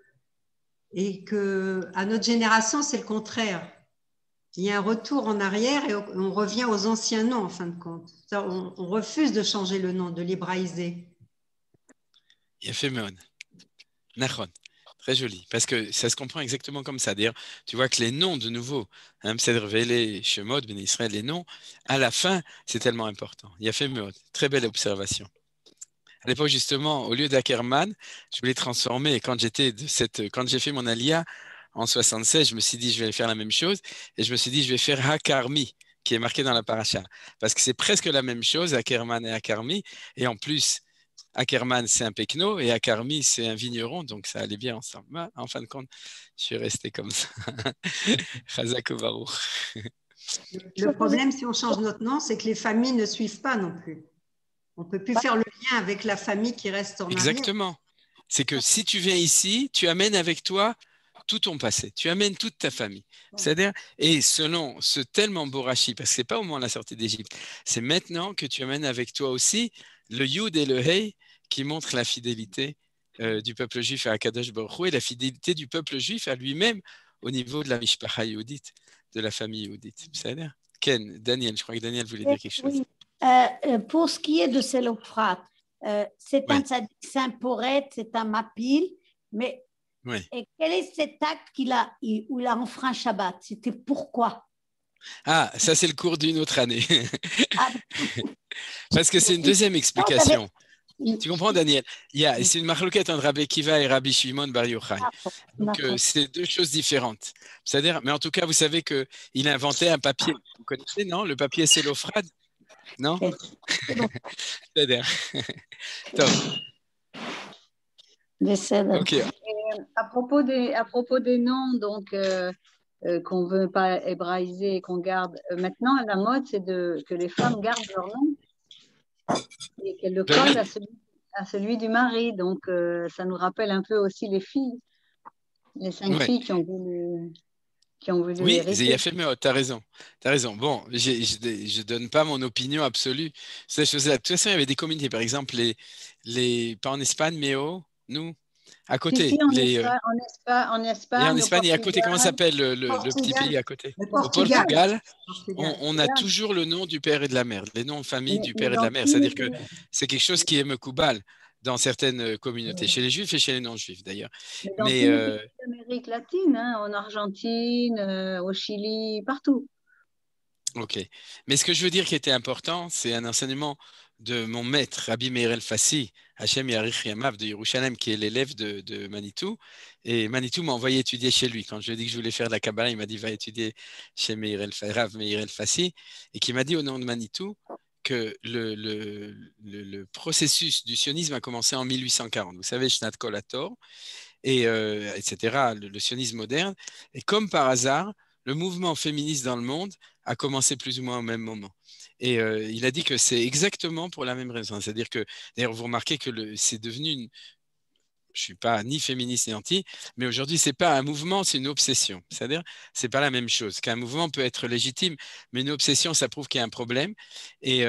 Et que à notre génération, c'est le contraire il y a un retour en arrière et on revient aux anciens noms en fin de compte. On, refuse de changer le nom, de l'hébraïser. Yefemeon. Nachon. Très joli, parce que ça se comprend exactement comme ça. D'ailleurs, tu vois que les noms, de nouveau, c'est révélé chez mode Ben Israël, les noms, à la fin, c'est tellement important. Yefemeon. Très belle observation. À l'époque, justement, au lieu d'Ackerman, je voulais transformer. Quand j'étais cette, quand j'ai fait mon alia, en 76, je me suis dit, je vais faire la même chose. Et je me suis dit, je vais faire Hakarmi, qui est marqué dans la paracha. Parce que c'est presque la même chose, Ackerman et Hakarmi. Et en plus, Ackerman, c'est un pecno et Akarmi, c'est un vigneron. Donc ça allait bien ensemble. Ah, en fin de compte, je suis resté comme ça. Le problème, si on change notre nom, c'est que les familles ne suivent pas non plus. On ne peut plus faire le lien avec la famille qui reste en Exactement. C'est que si tu viens ici, tu amènes avec toi tout ton passé, tu amènes toute ta famille. C'est-à-dire, et selon ce tellement Borachi, parce que c'est pas au moment de la sortie d'Égypte, c'est maintenant que tu amènes avec toi aussi le Yud et le Hey qui montrent la fidélité euh, du peuple juif à Akadosh Borrou et la fidélité du peuple juif à lui-même au niveau de la Mishpacha Yehudite, de la famille Yehudite. C'est-à-dire, Ken, Daniel, je crois que Daniel voulait dire quelque chose. Euh, euh, pour ce qui est de ces euh, c'est un saint être, c'est un mapil, mais et quel est cet acte qu'il a, où il a enfreint Shabbat C'était pourquoi Ah, ça c'est le cours d'une autre année. Ah. Parce que c'est une deuxième explication. Tu comprends, Daniel C'est une marloquette entre Rabbi Kiva et Rabbi Shimon Bar Yochai. Ah, Donc, euh, c'est deux choses différentes. C'est-à-dire, mais en tout cas, vous savez qu'il a inventé un papier. Vous connaissez, non Le papier c'est l'ophrade Non C'est-à-dire. à, propos des, à propos des noms, donc. Euh, euh, qu'on ne veut pas hébraïser et qu'on garde. Euh, maintenant, la mode, c'est que les femmes gardent leur nom et qu'elles le collent à celui, à celui, du mari. Donc, ça nous rappelle un peu aussi les filles, les cinq filles qui ont voulu qui ont voulu oui, mais tu as raison. Tu as raison. Bon, je ne donne pas mon opinion absolue. De toute façon, il y avait des communautés, par exemple, les, les, pas en Espagne, mais au, nous à côté. en, Espagne, en, à côté, comment s'appelle euh, le, petit pays à côté Au Portugal, On, a toujours le nom du père et de la mère, les noms de famille du père et, de la mère. C'est-à-dire que c'est quelque chose qui est mekoubal dans certaines euh, communautés, chez les juifs et chez les non-juifs d'ailleurs. Mais, dans euh, Amérique latine, hein, en Argentine, au Chili, partout. Ok. Mais ce que je veux dire qui était important, c'est un enseignement de mon maître, Rabbi Meir El Fassi, Hachem Yarich Yamav de Yerushalem, qui est l'élève de, Manitou. Et Manitou m'a envoyé étudier chez lui. Quand je lui ai dit que je voulais faire de la Kabbalah, il m'a dit va étudier chez Meir El, Rav Meir El Fassi, et qui m'a dit au nom de Manitou que le, processus du sionisme a commencé en 1840. Vous savez, Shnat Kolator, et, euh, etc., le, sionisme moderne. Et comme par hasard, le mouvement féministe dans le monde a commencé plus ou moins au même moment. Et il a dit que c'est exactement pour la même raison. C'est-à-dire que, d'ailleurs, vous remarquez que c'est devenu une. Je suis pas ni féministe ni anti, mais aujourd'hui c'est pas un mouvement, c'est une obsession. C'est-à-dire, c'est pas la même chose. Qu'un mouvement peut être légitime, mais une obsession, ça prouve qu'il y a un problème. Et,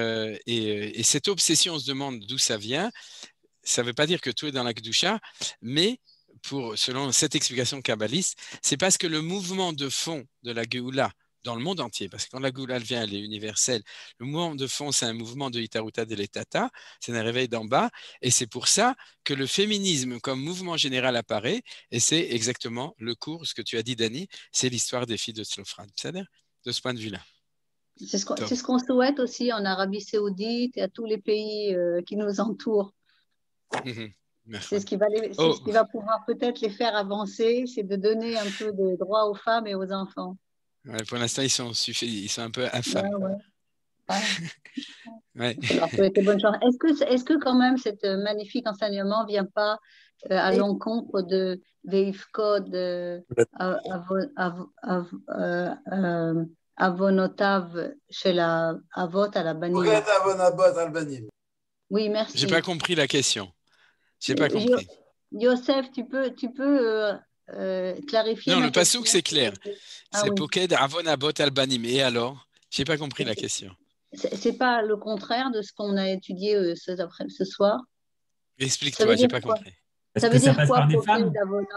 et, cette obsession, on se demande d'où ça vient. Ça ne veut pas dire que tout est dans la kedusha, mais pour, selon cette explication kabbaliste, c'est parce que le mouvement de fond de la Géoula, dans le monde entier, parce que quand la goula vient, elle est universelle. Le mouvement de fond, c'est un mouvement de Itaruta de l'Etata, c'est un réveil d'en bas, et c'est pour ça que le féminisme comme mouvement général apparaît, et c'est exactement le cours, ce que tu as dit, Dani, c'est l'histoire des filles de Slofran, c'est-à-dire de ce point de vue-là. C'est ce qu'on souhaite aussi en Arabie Saoudite et à tous les pays euh, qui nous entourent. Mhm. C'est ce qui va, ce oh. qui va pouvoir peut-être les faire avancer, c'est de donner un peu de droits aux femmes et aux enfants pour l'instant, ils sont, un peu affamés. Ouais, Est-ce que, est que quand même cette magnifique enseignement ne vient pas euh, à l'encontre de euh, à à Avonotav euh, chez la Avot à la Banim Oui, merci. J'ai pas compris la question. J'ai pas compris. Yosef, tu peux, tu peux euh, clarifier. Non, le pasouk c'est clair. Ah c'est poké Poked Abot Albanim. Et alors j'ai pas compris la question. C'est pas le contraire de ce qu'on a étudié euh, ce, ce soir Explique-toi, j'ai pas compris. Ça veut dire quoi, Poked Avonot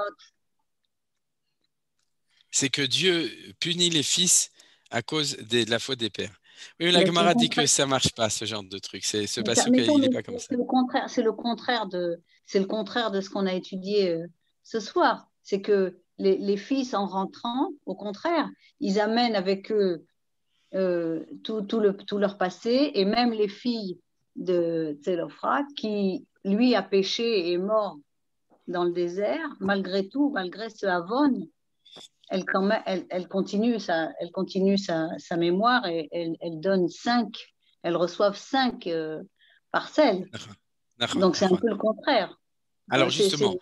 C'est que Dieu punit les fils à cause de la faute des pères. Oui, mais la Gemara dit que ça marche pas ce genre de truc. C'est ce pas comme ça. C'est le contraire. C'est le contraire de. C'est le contraire de ce qu'on a étudié euh, ce soir c'est que les, les, fils, en rentrant, au contraire, ils amènent avec eux euh, tout, leur passé, et même les filles de Tselophrat, qui, lui, a péché et est mort dans le désert, malgré tout, malgré ce Havon, elle, quand continue, sa, elle continue sa, mémoire et elle, donne cinq, elles reçoivent cinq euh, parcelles. Donc c'est un peu le contraire. Alors justement,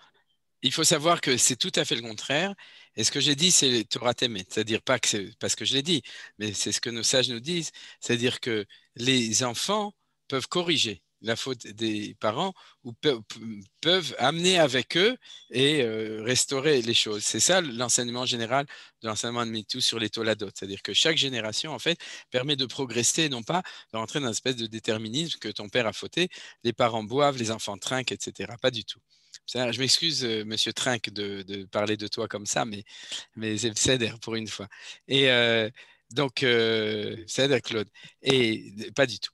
il faut savoir que c'est tout à fait le contraire. Et ce que j'ai dit, c'est Torah Temet. C'est-à-dire pas que c'est parce que je l'ai dit, mais c'est ce que nos sages nous disent. C'est-à-dire que les enfants peuvent corriger la faute des parents ou peuvent amener avec eux et euh, restaurer les choses. C'est ça l'enseignement général de l'enseignement de MeToo sur les toladotes. C'est-à-dire que chaque génération, en fait, permet de progresser, non pas d'entrer dans une espèce de déterminisme que ton père a fauté, les parents boivent, les enfants trinquent, etc. Pas du tout je m'excuse, euh, Monsieur Trinck, de, parler de toi comme ça, mais, mais c'est Cédère pour une fois. Et euh, donc, c'est euh, Claude. Et pas du tout.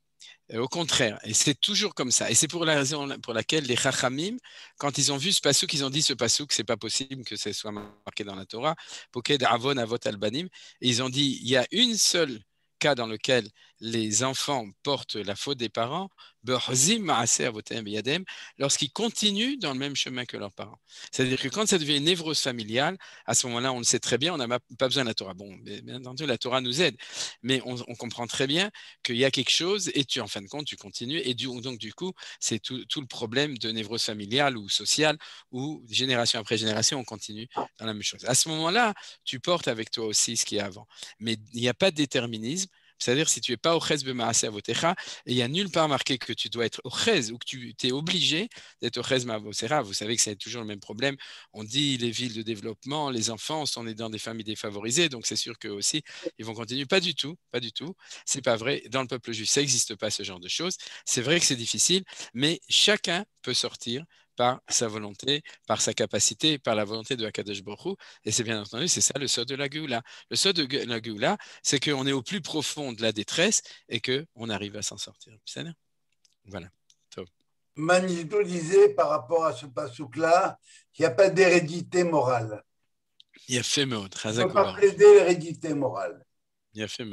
Au contraire, et c'est toujours comme ça. Et c'est pour la raison pour laquelle les Chachamim, quand ils ont vu ce passouk, ils ont dit ce passouk, c'est pas possible que ce soit marqué dans la Torah. Poked Albanim. ils ont dit, il y a une seule cas dans lequel les enfants portent la faute des parents, lorsqu'ils continuent dans le même chemin que leurs parents. C'est-à-dire que quand ça devient une névrose familiale, à ce moment-là, on le sait très bien, on n'a pas besoin de la Torah. Bon, bien entendu, la Torah nous aide, mais on, comprend très bien qu'il y a quelque chose et tu, en fin de compte, tu continues. Et donc, du coup, c'est tout, le problème de névrose familiale ou sociale où, génération après génération, on continue dans la même chose. À ce moment-là, tu portes avec toi aussi ce qui est avant. Mais il n'y a pas de déterminisme. C'est-à-dire, si tu n'es pas au Ches et il n'y a nulle part marqué que tu dois être au ou que tu es obligé d'être au vos Vous savez que c'est toujours le même problème. On dit les villes de développement, les enfants on est dans des familles défavorisées, donc c'est sûr qu'eux aussi, ils vont continuer. Pas du tout, pas du tout. C'est pas vrai. Dans le peuple juif, ça n'existe pas ce genre de choses. C'est vrai que c'est difficile, mais chacun peut sortir par sa volonté, par sa capacité, par la volonté de Hakadosh Baruch Et c'est bien entendu, c'est ça le sort de la Goula. Le sort de la Goula, c'est qu'on est au plus profond de la détresse et qu'on arrive à s'en sortir. Voilà. Manito disait par rapport à ce passouk-là qu'il n'y a pas d'hérédité morale. Il y a fait meurtre. On ne pas plaider l'hérédité morale. Il y a fait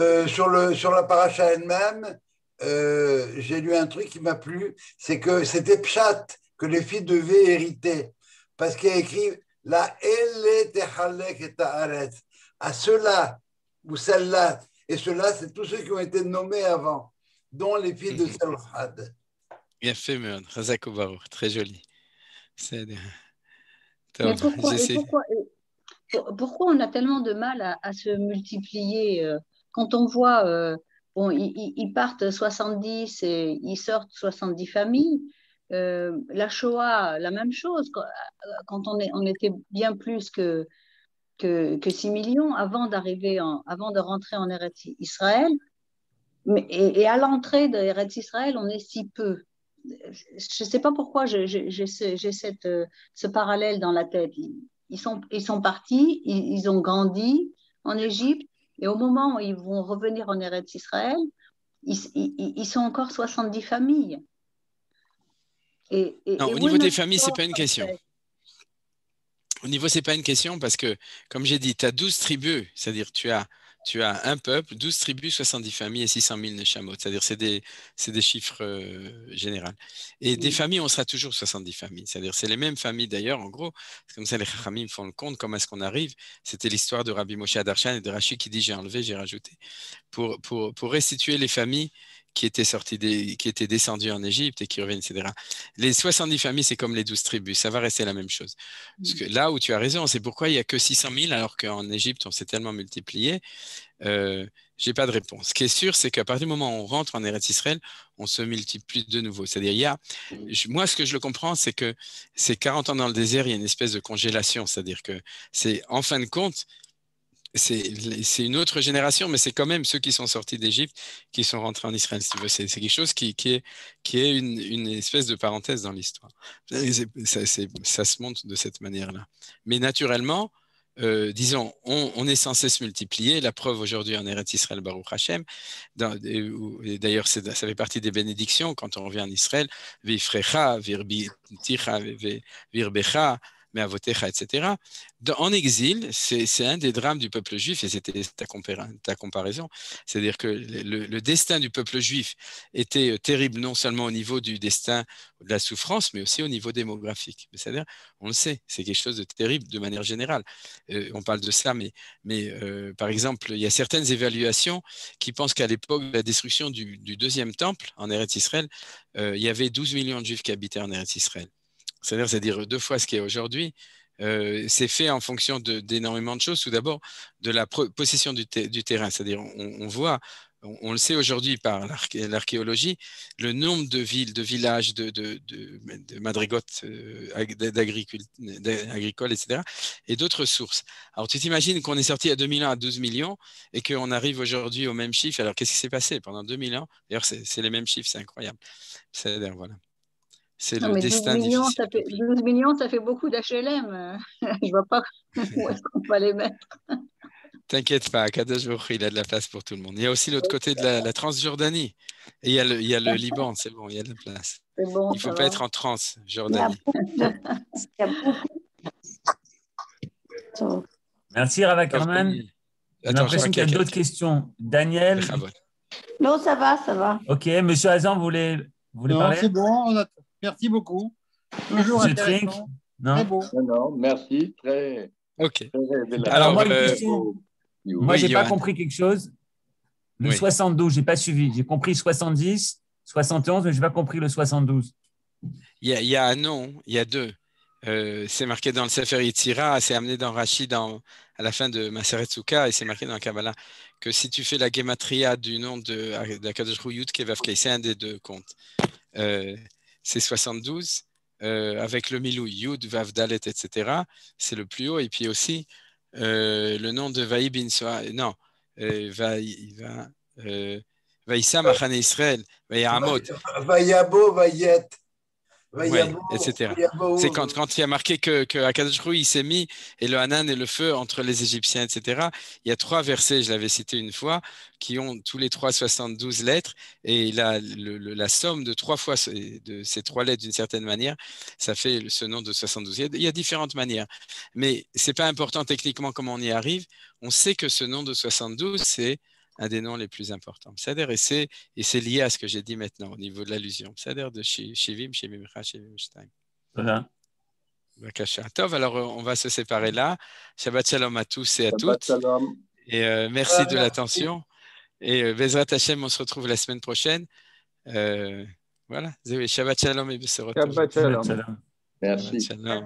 euh, sur, le, sur la paracha elle-même, euh, j'ai lu un truc qui m'a plu, c'est que c'était Pshat que les filles devaient hériter, parce qu'il a écrit la et à ceux-là ou celles-là, et ceux-là, c'est tous ceux qui ont été nommés avant, dont les filles de Salhad. Mhm. Bien fait, très joli. Euh, pourquoi, on a tellement de mal à, se multiplier euh, quand on voit Bon, ils, partent 70 et ils sortent 70 familles. Euh, la Shoah, la même chose. Quand on, était bien plus que, que, 6 millions avant d'arriver, avant de rentrer en Eretz Israël. et, à l'entrée de Israël, on est si peu. Je ne sais pas pourquoi j'ai ce, parallèle dans la tête. Ils sont, ils sont partis, ils ont grandi en Égypte, et au moment où ils vont revenir en Eretz Israël, ils, sont encore 70 familles. Et, au niveau des familles, ce n'est pas une question. Au niveau, ce n'est pas une question parce que, comme j'ai dit, tu as 12 tribus, c'est-à-dire tu as tu as un peuple, 12 tribus, 70 familles et 600 000 Neshamot. C'est-à-dire, c'est des, des, chiffres euh, généraux. Et des familles, on sera toujours 70 familles. C'est-à-dire, c'est les mêmes familles d'ailleurs, en gros. Comme ça, les Chachamim font le compte, comment est-ce qu'on arrive. C'était l'histoire de Rabbi Moshe Adarshan et de Rachid qui dit J'ai enlevé, j'ai rajouté. Pour, pour, pour restituer les familles qui étaient des, qui étaient descendus en Égypte et qui reviennent, etc. Les 70 familles, c'est comme les 12 tribus, ça va rester la même chose. Parce mm. que là où tu as raison, c'est pourquoi il n'y a que 600 000 alors qu'en Égypte, on s'est tellement multiplié. Euh, j'ai pas de réponse. Ce qui est sûr, c'est qu'à partir du moment où on rentre en Eretz Israël, on se multiplie de nouveau. C'est-à-dire, moi, ce que je le comprends, c'est que ces 40 ans dans le désert, il y a une espèce de congélation. C'est-à-dire que c'est, en fin de compte, c'est une autre génération, mais c'est quand même ceux qui sont sortis d'Égypte qui sont rentrés en Israël. c'est quelque chose qui, est, une, espèce de parenthèse dans l'histoire. Ça, se monte de cette manière-là. Mais naturellement, euh, disons, on, est censé se multiplier. La preuve aujourd'hui en Eretz Israël Baruch Hashem. D'ailleurs, ça fait partie des bénédictions quand on revient en Israël. Vifrecha, virbi, virbecha, mais à Votecha, etc. en exil, c'est un des drames du peuple juif, et c'était ta, comparaison. C'est-à-dire que le, destin du peuple juif était euh, terrible, non seulement au niveau du destin de la souffrance, mais aussi au niveau démographique. C'est-à-dire, on le sait, c'est quelque chose de terrible de manière générale. Euh, on parle de ça, mais, mais euh, par exemple, il y a certaines évaluations qui pensent qu'à l'époque de la destruction du, deuxième temple en Eretz Israël, il y avait 12 millions de juifs qui habitaient en Eretz Israël c'est-à-dire, deux fois ce qui est aujourd'hui, euh, c'est fait en fonction d'énormément de, choses. Tout d'abord, de la possession du, terrain. C'est-à-dire, on, voit, on, le sait aujourd'hui par l'archéologie, le nombre de villes, de villages, de, de, de madrigotes euh, agricoles, etc., et d'autres sources. Alors, tu t'imagines qu'on est sorti à 2000 ans à 12 millions et qu'on arrive aujourd'hui au même chiffre. Alors, qu'est-ce qui s'est passé pendant 2000 ans D'ailleurs, c'est les mêmes chiffres, c'est incroyable. C'est-à-dire, Voilà. C'est le destin 12 millions, ça millions, ça fait beaucoup d'HLM. Euh. Je ne vois pas où est-ce qu'on va les mettre. T'inquiète pas, Kadesh il a de la place pour tout le monde. Il y a aussi l'autre côté de la, Transjordanie. Et il y a le, Liban, c'est bon, il y a de la place. il ne faut pas être en Transjordanie. Merci Rava Kerman. J'ai l'impression qu'il y a d'autres questions. Daniel Non, ça va, ça va. Ok, Monsieur Hazan, vous voulez, vous non, C'est bon, on Merci beaucoup. Toujours intéressant. Très beau. merci. Très. Ok. Alors, moi, je euh, n'ai j'ai pas compris quelque chose. Le 72, 72, j'ai pas suivi. J'ai compris 70, 71, mais j'ai pas compris le 72. Il y, a, un nom, il y a deux. Euh, c'est marqué dans le Sefer Yitzhira, c'est amené dans Rachid dans, à la fin de Maseretsuka et c'est marqué dans Kabbalah que si tu fais la gematria du nom de d'Akadosh Yud va c'est un des deux comptes. Euh, c'est 72. Euh, avec le milou, Yud, Vav, Dalet, etc. C'est le plus haut. Et puis aussi, euh, le nom de Vaïbin, Soa, euh, non, euh, Vaï, va, euh, Machane Israël, Vaïa Amod. Vaïabo, Vaïet ouais, etc. C'est quand, quand il a marqué que, que il s'est mis, et le Hanan et le feu entre les Égyptiens, etc. Il y a trois versets, je l'avais cité une fois, qui ont tous les trois 72 lettres, et la, la somme de trois fois de ces trois lettres, d'une certaine manière, ça fait ce nom de 72. Il y a, différentes manières, mais c'est pas important techniquement comment on y arrive. On sait que ce nom de 72, c'est un des noms les plus importants. C'est-à-dire, et c'est, et c'est lié à ce que j'ai dit maintenant au niveau de l'allusion. C'est-à-dire de Shivim, Shivim Shivim Shtaim. Tov, alors euh, on va se séparer là. Shabbat shalom à tous et à Shabbat toutes. Shalom. Et euh, merci de l'attention. Et euh, Bezrat Hashem, on se retrouve la semaine prochaine. Euh, voilà. Shabbat shalom et Shabbat Shabbat shalom. Merci. Shabbat shalom.